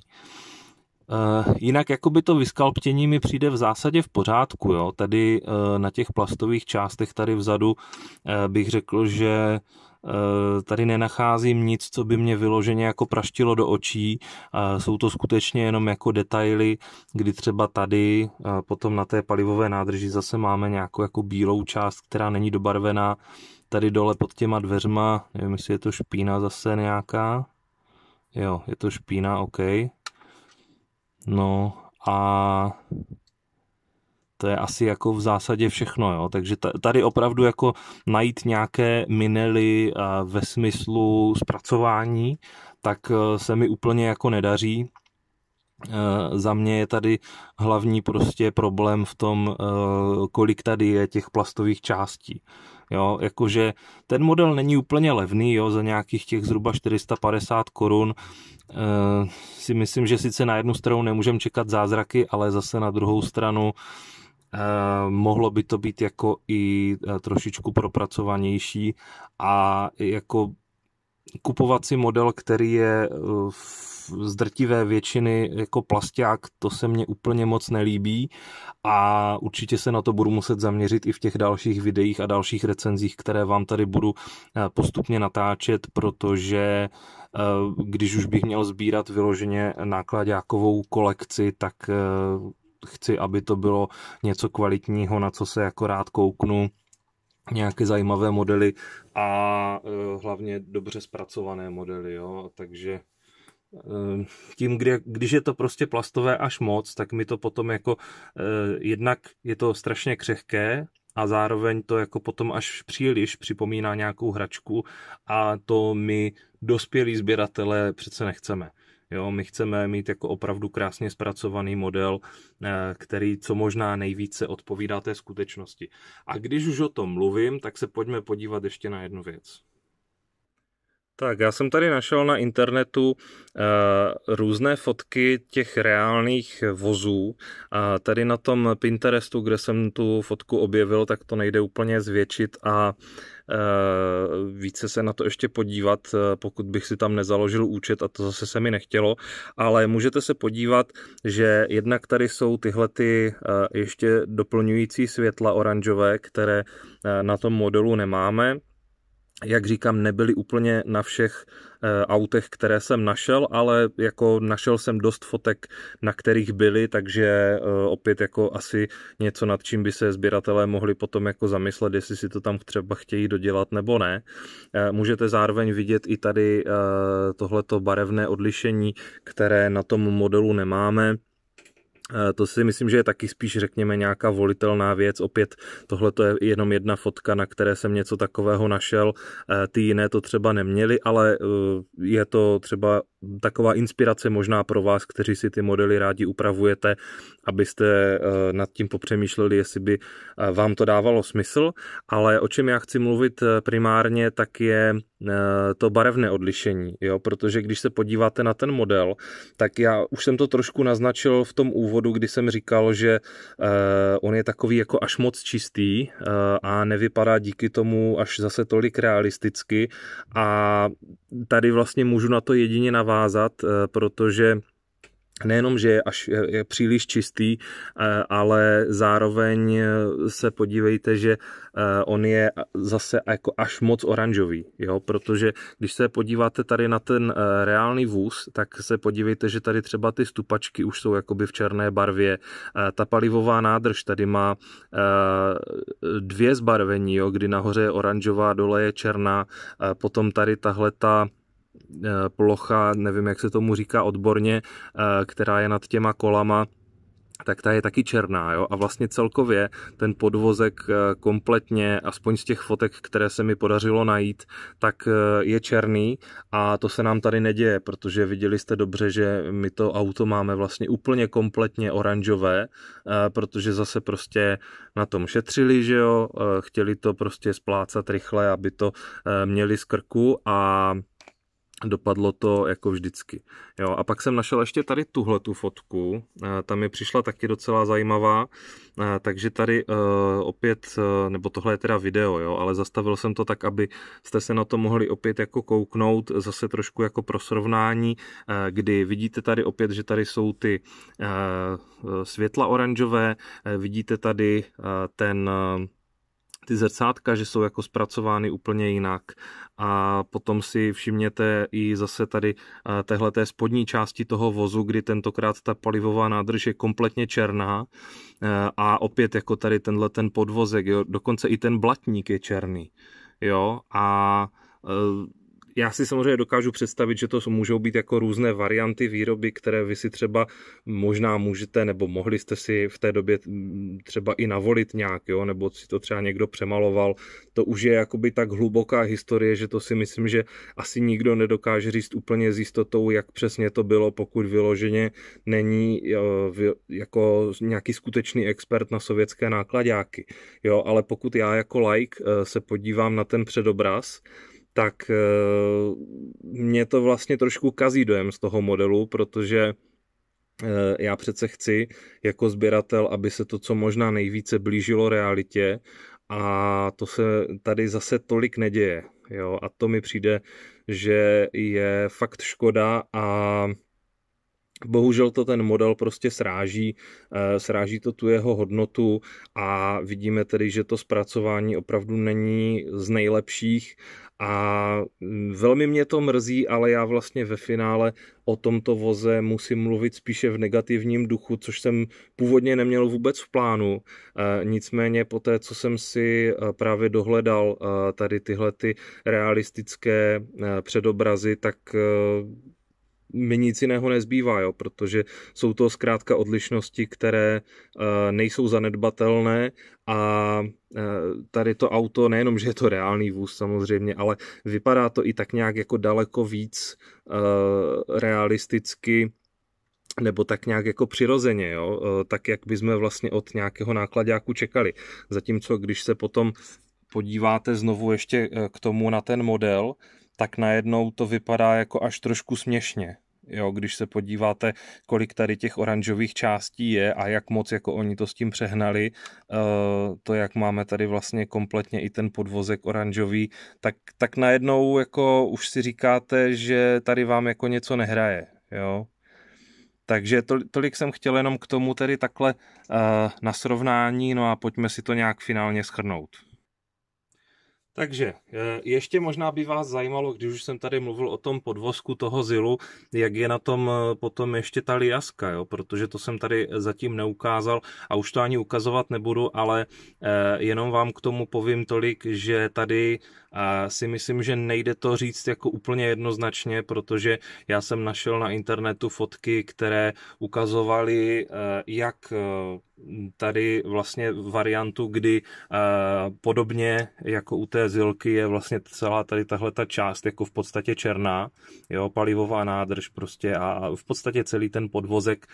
Uh, jinak jakoby to vyskalptění mi přijde v zásadě v pořádku, jo, tady e, na těch plastových částech tady vzadu bych řekl, že Eh, tady nenacházím nic, co by mě vyloženě jako praštilo do očí. Eh, jsou to skutečně jenom jako detaily, kdy třeba tady eh, potom na té palivové nádrži zase máme nějakou jako bílou část, která není dobarvená. Tady dole pod těma dveřma, nevím, jestli je to špína zase nějaká. Jo, je to špína, OK. No a to je asi jako v zásadě všechno, jo? takže tady opravdu jako najít nějaké minely ve smyslu zpracování, tak e, se mi úplně jako nedaří. E, za mě je tady hlavní prostě problém v tom, e, kolik tady je těch plastových částí. Jo, jakože ten model není úplně levný, jo, za nějakých těch zhruba 450 korun si myslím, že sice na jednu stranu nemůžeme čekat zázraky, ale zase na druhou stranu Eh, mohlo by to být jako i eh, trošičku propracovanější a jako kupovací model, který je eh, z drtivé většiny jako plasták, to se mně úplně moc nelíbí a určitě se na to budu muset zaměřit i v těch dalších videích a dalších recenzích, které vám tady budu postupně natáčet, protože když už bych měl sbírat vyloženě nákladákovou kolekci, tak chci, aby to bylo něco kvalitního, na co se jako rád kouknu, nějaké zajímavé modely a e, hlavně dobře zpracované modely, jo, takže e, tím, kdy, když je to prostě plastové až moc, tak mi to potom jako e, jednak je to strašně křehké, a zároveň to jako potom až příliš připomíná nějakou hračku a to my dospělí sběratelé přece nechceme. Jo, my chceme mít jako opravdu krásně zpracovaný model, eh, který co možná nejvíce odpovídá té skutečnosti. A když už o tom mluvím, tak se pojďme podívat ještě na jednu věc. Tak já jsem tady našel na internetu uh, různé fotky těch reálných vozů a tady na tom Pinterestu, kde jsem tu fotku objevil, tak to nejde úplně zvětšit a uh, více se na to ještě podívat, eh, pokud bych si tam nezaložil účet a to zase se mi nechtělo, ale můžete se podívat, že jednak tady jsou tyhle ty uh, ještě doplňující světla oranžové, které na tom modelu nemáme, jak říkám, nebyly úplně na všech eh, autech, které jsem našel, ale jako našel jsem dost fotek, na kterých byly, takže eh, opět jako asi něco nad čím by se sběratelé mohli potom jako zamyslet, jestli si to tam třeba chtějí dodělat nebo ne. Eh, můžete zároveň vidět i tady tohleto barevné odlišení, které na tom modelu nemáme Eh, to si myslím, že je taky spíš, řekněme, nějaká volitelná věc. Opět tohle je jenom jedna fotka, na které jsem něco takového našel. Eh, ty jiné to třeba neměly, ale eh, je to třeba taková inspirace možná pro vás, kteří si ty modely rádi upravujete, abyste eh, nad tím popřemýšleli, jestli by eh, vám to dávalo smysl, ale o čem já chci mluvit eh, primárně, tak je to barevné odlišení, jo? protože když se podíváte na ten model, tak já už jsem to trošku naznačil v tom úvodu, kdy jsem říkal, že on je takový jako až moc čistý a nevypadá díky tomu až zase tolik realisticky a tady vlastně můžu na to jedině navázat, eh, protože nejenom, že je až je příliš čistý, eh, ale zároveň eh, se podívejte, že eh, on je zase jako až moc oranžový, jo? protože když se podíváte tady na ten reálný vůz, tak se podívejte, že tady třeba ty stupačky už jsou jakoby v černé barvě, ta palivová nádrž tady má dvě zbarvení, jo? kdy nahoře je oranžová, dole je černá, potom tady tahle ta Eh, plocha, nevím, jak se tomu říká odborně, eh, která je nad těma kolama, tak ta je taky černá. Jo? A vlastně celkově ten podvozek eh, kompletně, aspoň z těch fotek, které se mi podařilo najít, tak je černý a to se nám tady neděje, protože viděli jste dobře, že my to auto máme vlastně úplně kompletně oranžové, protože zase prostě na tom šetřili, že jo, chtěli to prostě splácat rychle, aby to měli z krku a dopadlo to jako vždycky. Jo, a pak jsem našel ještě tady tuhle tu fotku, eh, ta mi přišla taky docela zajímavá, eh, takže tady eh, opět, nebo tohle je teda video, jo, ale zastavil jsem to tak, aby jste se na to mohli opět jako kouknout, zase trošku jako pro srovnání, kdy vidíte tady opět, že tady jsou ty světla oranžové, vidíte tady ten ty zrcátka, že jsou jako zpracovány úplně jinak. A potom si všimněte i zase tady eh, téhle té spodní části toho vozu, kdy tentokrát ta palivová nádrž je kompletně černá eh, a opět jako tady tenhle ten podvozek, jo, dokonce i ten blatník je černý. Jo, a eh, já si samozřejmě dokážu představit, že to můžou být jako různé varianty výroby, které vy si třeba možná můžete nebo mohli jste si v té době mm, třeba i navolit nějak, jo? nebo si to třeba někdo přemaloval. To už je jakoby tak hluboká historie, že to si myslím, že asi nikdo nedokáže říct úplně s jistotou, jak přesně to bylo, pokud vyloženě není jako nějaký skutečný expert na sovětské nákladáky. Jo? Ale pokud já jako like eh, se podívám na ten předobraz, tak eh, mě to vlastně trošku kazí dojem z toho modelu, protože eh, já přece chci jako sběratel, aby se to co možná nejvíce blížilo realitě a to se tady zase tolik neděje. Jo? A to mi přijde, že je fakt škoda a Bohužel to ten model prostě sráží, eh, sráží to tu jeho hodnotu a vidíme tedy, že to zpracování opravdu není z nejlepších a mm, velmi mě to mrzí, ale já vlastně ve finále o tomto voze musím mluvit spíše v negativním duchu, což jsem původně neměl vůbec v plánu. E, nicméně po té, co jsem si e, právě dohledal e, tady tyhle ty realistické předobrazy, tak mi nic jiného nezbývá, jo, protože jsou to zkrátka odlišnosti, které eh, nejsou zanedbatelné a eh, tady to auto, nejenom, že je to reálný vůz samozřejmě, ale vypadá to i tak nějak jako daleko víc eh, realisticky nebo tak nějak jako přirozeně, jo? tak jak bychom vlastně od nějakého nákladáku čekali. Zatímco když se potom podíváte znovu ještě k tomu na ten model, tak najednou to vypadá jako až trošku směšně. Jo, když se podíváte, kolik tady těch oranžových částí je a jak moc jako oni to s tím přehnali, eh, to jak máme tady vlastně kompletně i ten podvozek oranžový, tak, tak najednou jako už si říkáte, že tady vám jako něco nehraje. Jo? Takže to, tolik jsem chtěl jenom k tomu tedy takhle uh, na srovnání, no a pojďme si to nějak finálně schrnout. Takže eh, ještě možná by vás zajímalo, když už jsem tady mluvil o tom podvozku toho zilu, jak je na tom eh, potom ještě ta liaska, jo? protože to jsem tady zatím neukázal a už to ani ukazovat nebudu, ale eh, jenom vám k tomu povím tolik, že tady a si myslím, že nejde to říct jako úplně jednoznačně, protože já jsem našel na internetu fotky, které ukazovaly, eh, jak eh, tady vlastně variantu, kdy eh, podobně jako u té zilky je vlastně celá tady tahle ta část jako v podstatě černá, jo, palivová nádrž prostě a v podstatě celý ten podvozek,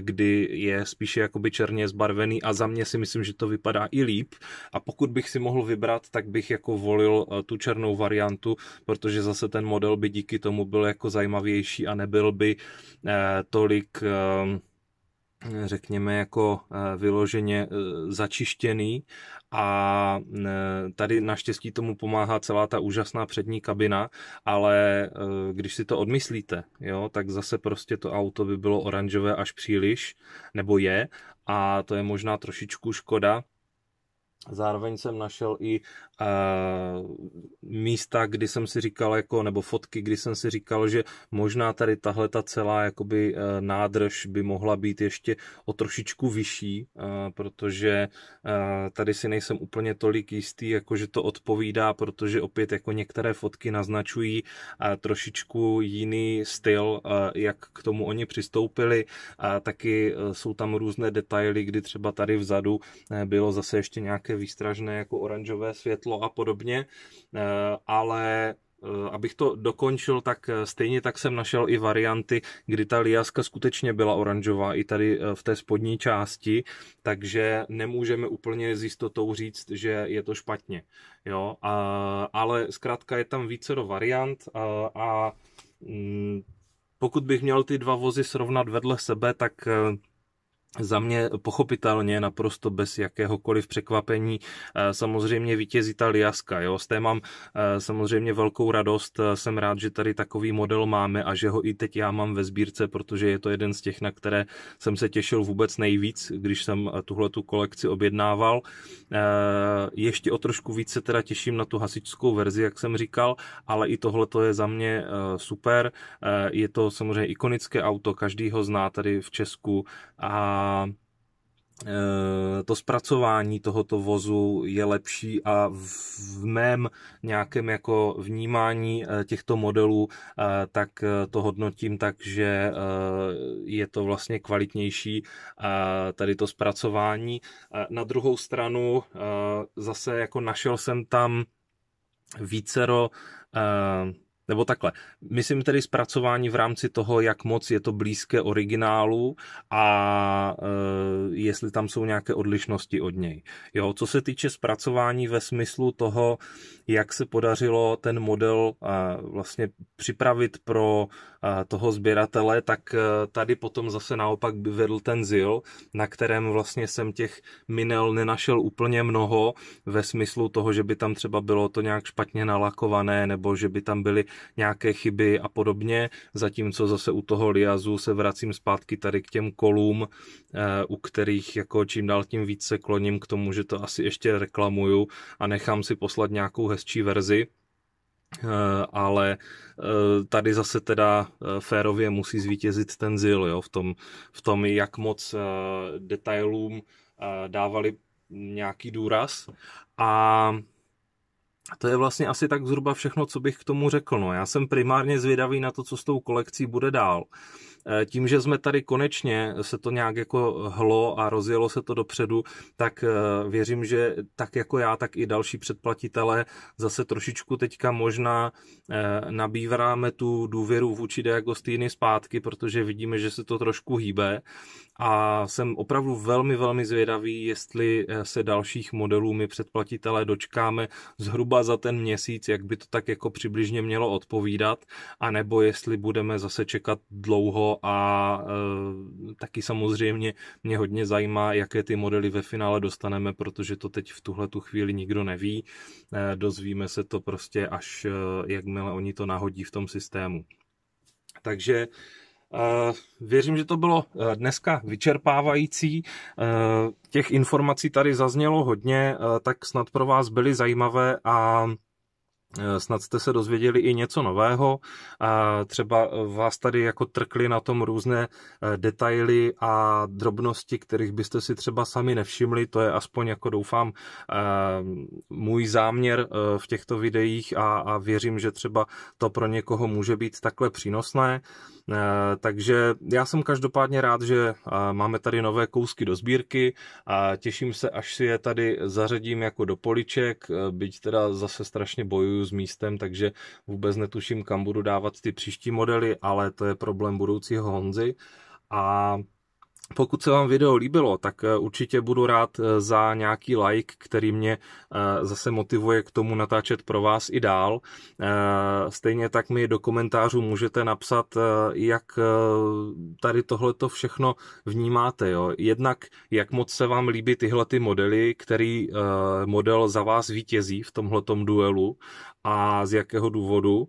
kdy je spíše jakoby černě zbarvený a za mě si myslím, že to vypadá i líp a pokud bych si mohl vybrat, tak bych jako volil tu černou variantu, protože zase ten model by díky tomu byl jako zajímavější a nebyl by eh, tolik eh, řekněme, jako eh, vyloženě začištěný a tady naštěstí tomu pomáhá celá ta úžasná přední kabina, ale když si to odmyslíte, jo, tak zase prostě to auto by bylo oranžové až příliš, nebo je, a to je možná trošičku škoda, Zároveň jsem našel i místa, kdy jsem si říkal, jako, nebo fotky, kdy jsem si říkal, že možná tady tahle ta celá jakoby, eh, nádrž by mohla být ještě o trošičku vyšší, eh, protože eh, tady si nejsem úplně tolik jistý, jako že to odpovídá, protože opět jako některé fotky naznačují trošičku jiný styl, jak k tomu oni přistoupili, a taky jsou tam různé detaily, kdy třeba tady vzadu bylo zase ještě nějaké výstražné jako oranžové světlo, světlo a podobně, eh, ale eh, abych to dokončil, tak eh, stejně tak jsem našel i varianty, kdy ta liaska skutečně byla oranžová i tady v té spodní části, takže nemůžeme úplně s jistotou říct, že je to špatně. Jo? A, ale zkrátka je tam více do variant a, a mm, pokud bych měl ty dva vozy srovnat vedle sebe, tak za mě pochopitelně naprosto bez jakéhokoliv překvapení eh, samozřejmě vítězí ta Liaska. Jo? S té mám eh, samozřejmě velkou radost, eh, jsem rád, že tady takový model máme a že ho i teď já mám ve sbírce, protože je to jeden z těch, na které jsem se těšil vůbec nejvíc, když jsem tuhle tu kolekci objednával. Ještě o trošku víc se teda těším na tu hasičskou verzi, jak jsem říkal, ale i tohle to je za mě super. Je to samozřejmě ikonické auto, každý ho zná tady v Česku a a eh, to zpracování tohoto vozu je lepší a v mém nějakém jako vnímání eh, těchto modelů eh, tak to hodnotím tak, že je to vlastně kvalitnější tady to zpracování. Na druhou stranu zase jako našel jsem tam vícero nebo takhle. Myslím tedy zpracování v rámci toho, jak moc je to blízké originálu a e, jestli tam jsou nějaké odlišnosti od něj. Jo, co se týče zpracování ve smyslu toho, jak se podařilo ten model e, vlastně připravit pro toho sběratele, tak e, tady potom zase naopak by vedl ten Zil, na kterém vlastně jsem těch minel nenašel úplně mnoho ve smyslu toho, že by tam třeba bylo to nějak špatně nalakované nebo že by tam byly nějaké chyby a podobně, zatímco zase u toho Liazu se vracím zpátky tady k těm kolům, e, u kterých jako čím dál tím více kloním k tomu, že to asi ještě reklamuju a nechám si poslat nějakou hezčí verzi, Eh, ale eh, tady zase teda eh, férově musí zvítězit ten Zil jo, v, tom, v tom, jak moc detailům dávali nějaký důraz a to je vlastně asi tak zhruba všechno, co bych k tomu řekl. No, já jsem primárně zvědavý na to, co s tou kolekcí bude dál. Eh, tím, že jsme tady konečně eh, se to nějak jako hlo a rozjelo se to dopředu, tak eh, věřím, že tak jako já, tak i další předplatitelé zase trošičku teďka možná nabíváme tu důvěru vůči Diagostýny zpátky, protože vidíme, že se to trošku hýbe a jsem opravdu velmi, velmi zvědavý, jestli se dalších modelů my předplatitelé dočkáme zhruba za ten měsíc, jak by to tak jako přibližně mělo odpovídat, anebo jestli budeme zase čekat dlouho a e, taky samozřejmě mě hodně zajímá, jaké ty modely ve finále dostaneme, protože to teď v tuhle tu chvíli nikdo neví. E, dozvíme se to prostě až e, jakmile oni to nahodí v tom systému. Takže Věřím, že to bylo dneska vyčerpávající. Těch informací tady zaznělo hodně, tak snad pro vás byly zajímavé a Eh, snad jste se dozvěděli i něco nového a třeba eh, vás tady jako trkli na tom různé eh, detaily a drobnosti, kterých byste si třeba sami nevšimli. To je aspoň jako doufám můj záměr v těchto videích a, a věřím, že třeba to pro někoho může být takhle přínosné. Takže já jsem každopádně rád, že máme tady nové kousky do sbírky a těším se, až si je tady zařadím jako do poliček, byť teda zase strašně bojuju nepracuju s místem, takže vůbec netuším, kam budu dávat ty příští modely, ale to je problém budoucího Honzy. A pokud se vám video líbilo, tak eh, určitě budu rád eh, za nějaký like, který mě eh, zase motivuje k tomu natáčet pro vás i dál. Stejně tak mi do komentářů můžete napsat, jak tady tohleto všechno vnímáte. Jo? Jednak, jak moc se vám líbí tyhle ty modely, který model za vás vítězí v tomhletom duelu a z jakého důvodu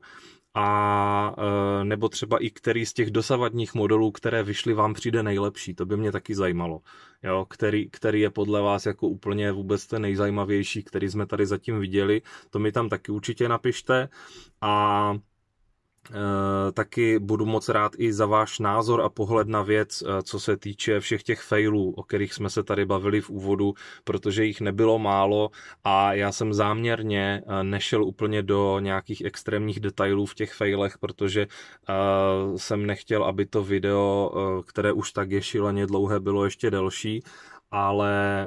a e, nebo třeba i který z těch dosavadních modelů, které vyšly, vám přijde nejlepší. To by mě taky zajímalo. Jo, který, který je podle vás jako úplně vůbec ten nejzajímavější, který jsme tady zatím viděli. To mi tam taky určitě napište. A Eh, taky budu moc rád i za váš názor a pohled na věc, eh, co se týče všech těch failů, o kterých jsme se tady bavili v úvodu, protože jich nebylo málo a já jsem záměrně eh, nešel úplně do nějakých extrémních detailů v těch failech, protože jsem nechtěl, aby to video, které už tak je šíleně dlouhé, bylo ještě delší ale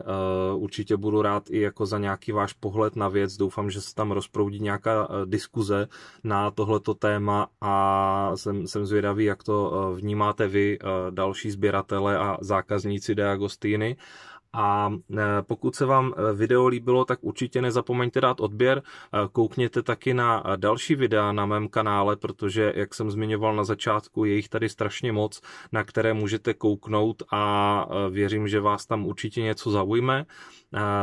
uh, určitě budu rád i jako za nějaký váš pohled na věc. Doufám, že se tam rozproudí nějaká uh, diskuze na tohleto téma a jsem, jsem zvědavý, jak to uh, vnímáte vy, uh, další sběratele a zákazníci De Uh, a e, pokud se vám e, video líbilo, tak určitě nezapomeňte dát odběr, e, koukněte taky na další videa na mém kanále, protože, jak jsem zmiňoval na začátku, je jich tady strašně moc, na které můžete kouknout a věřím, že vás tam určitě něco zaujme,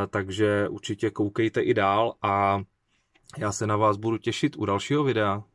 takže určitě koukejte i dál a já se na vás budu těšit u dalšího videa.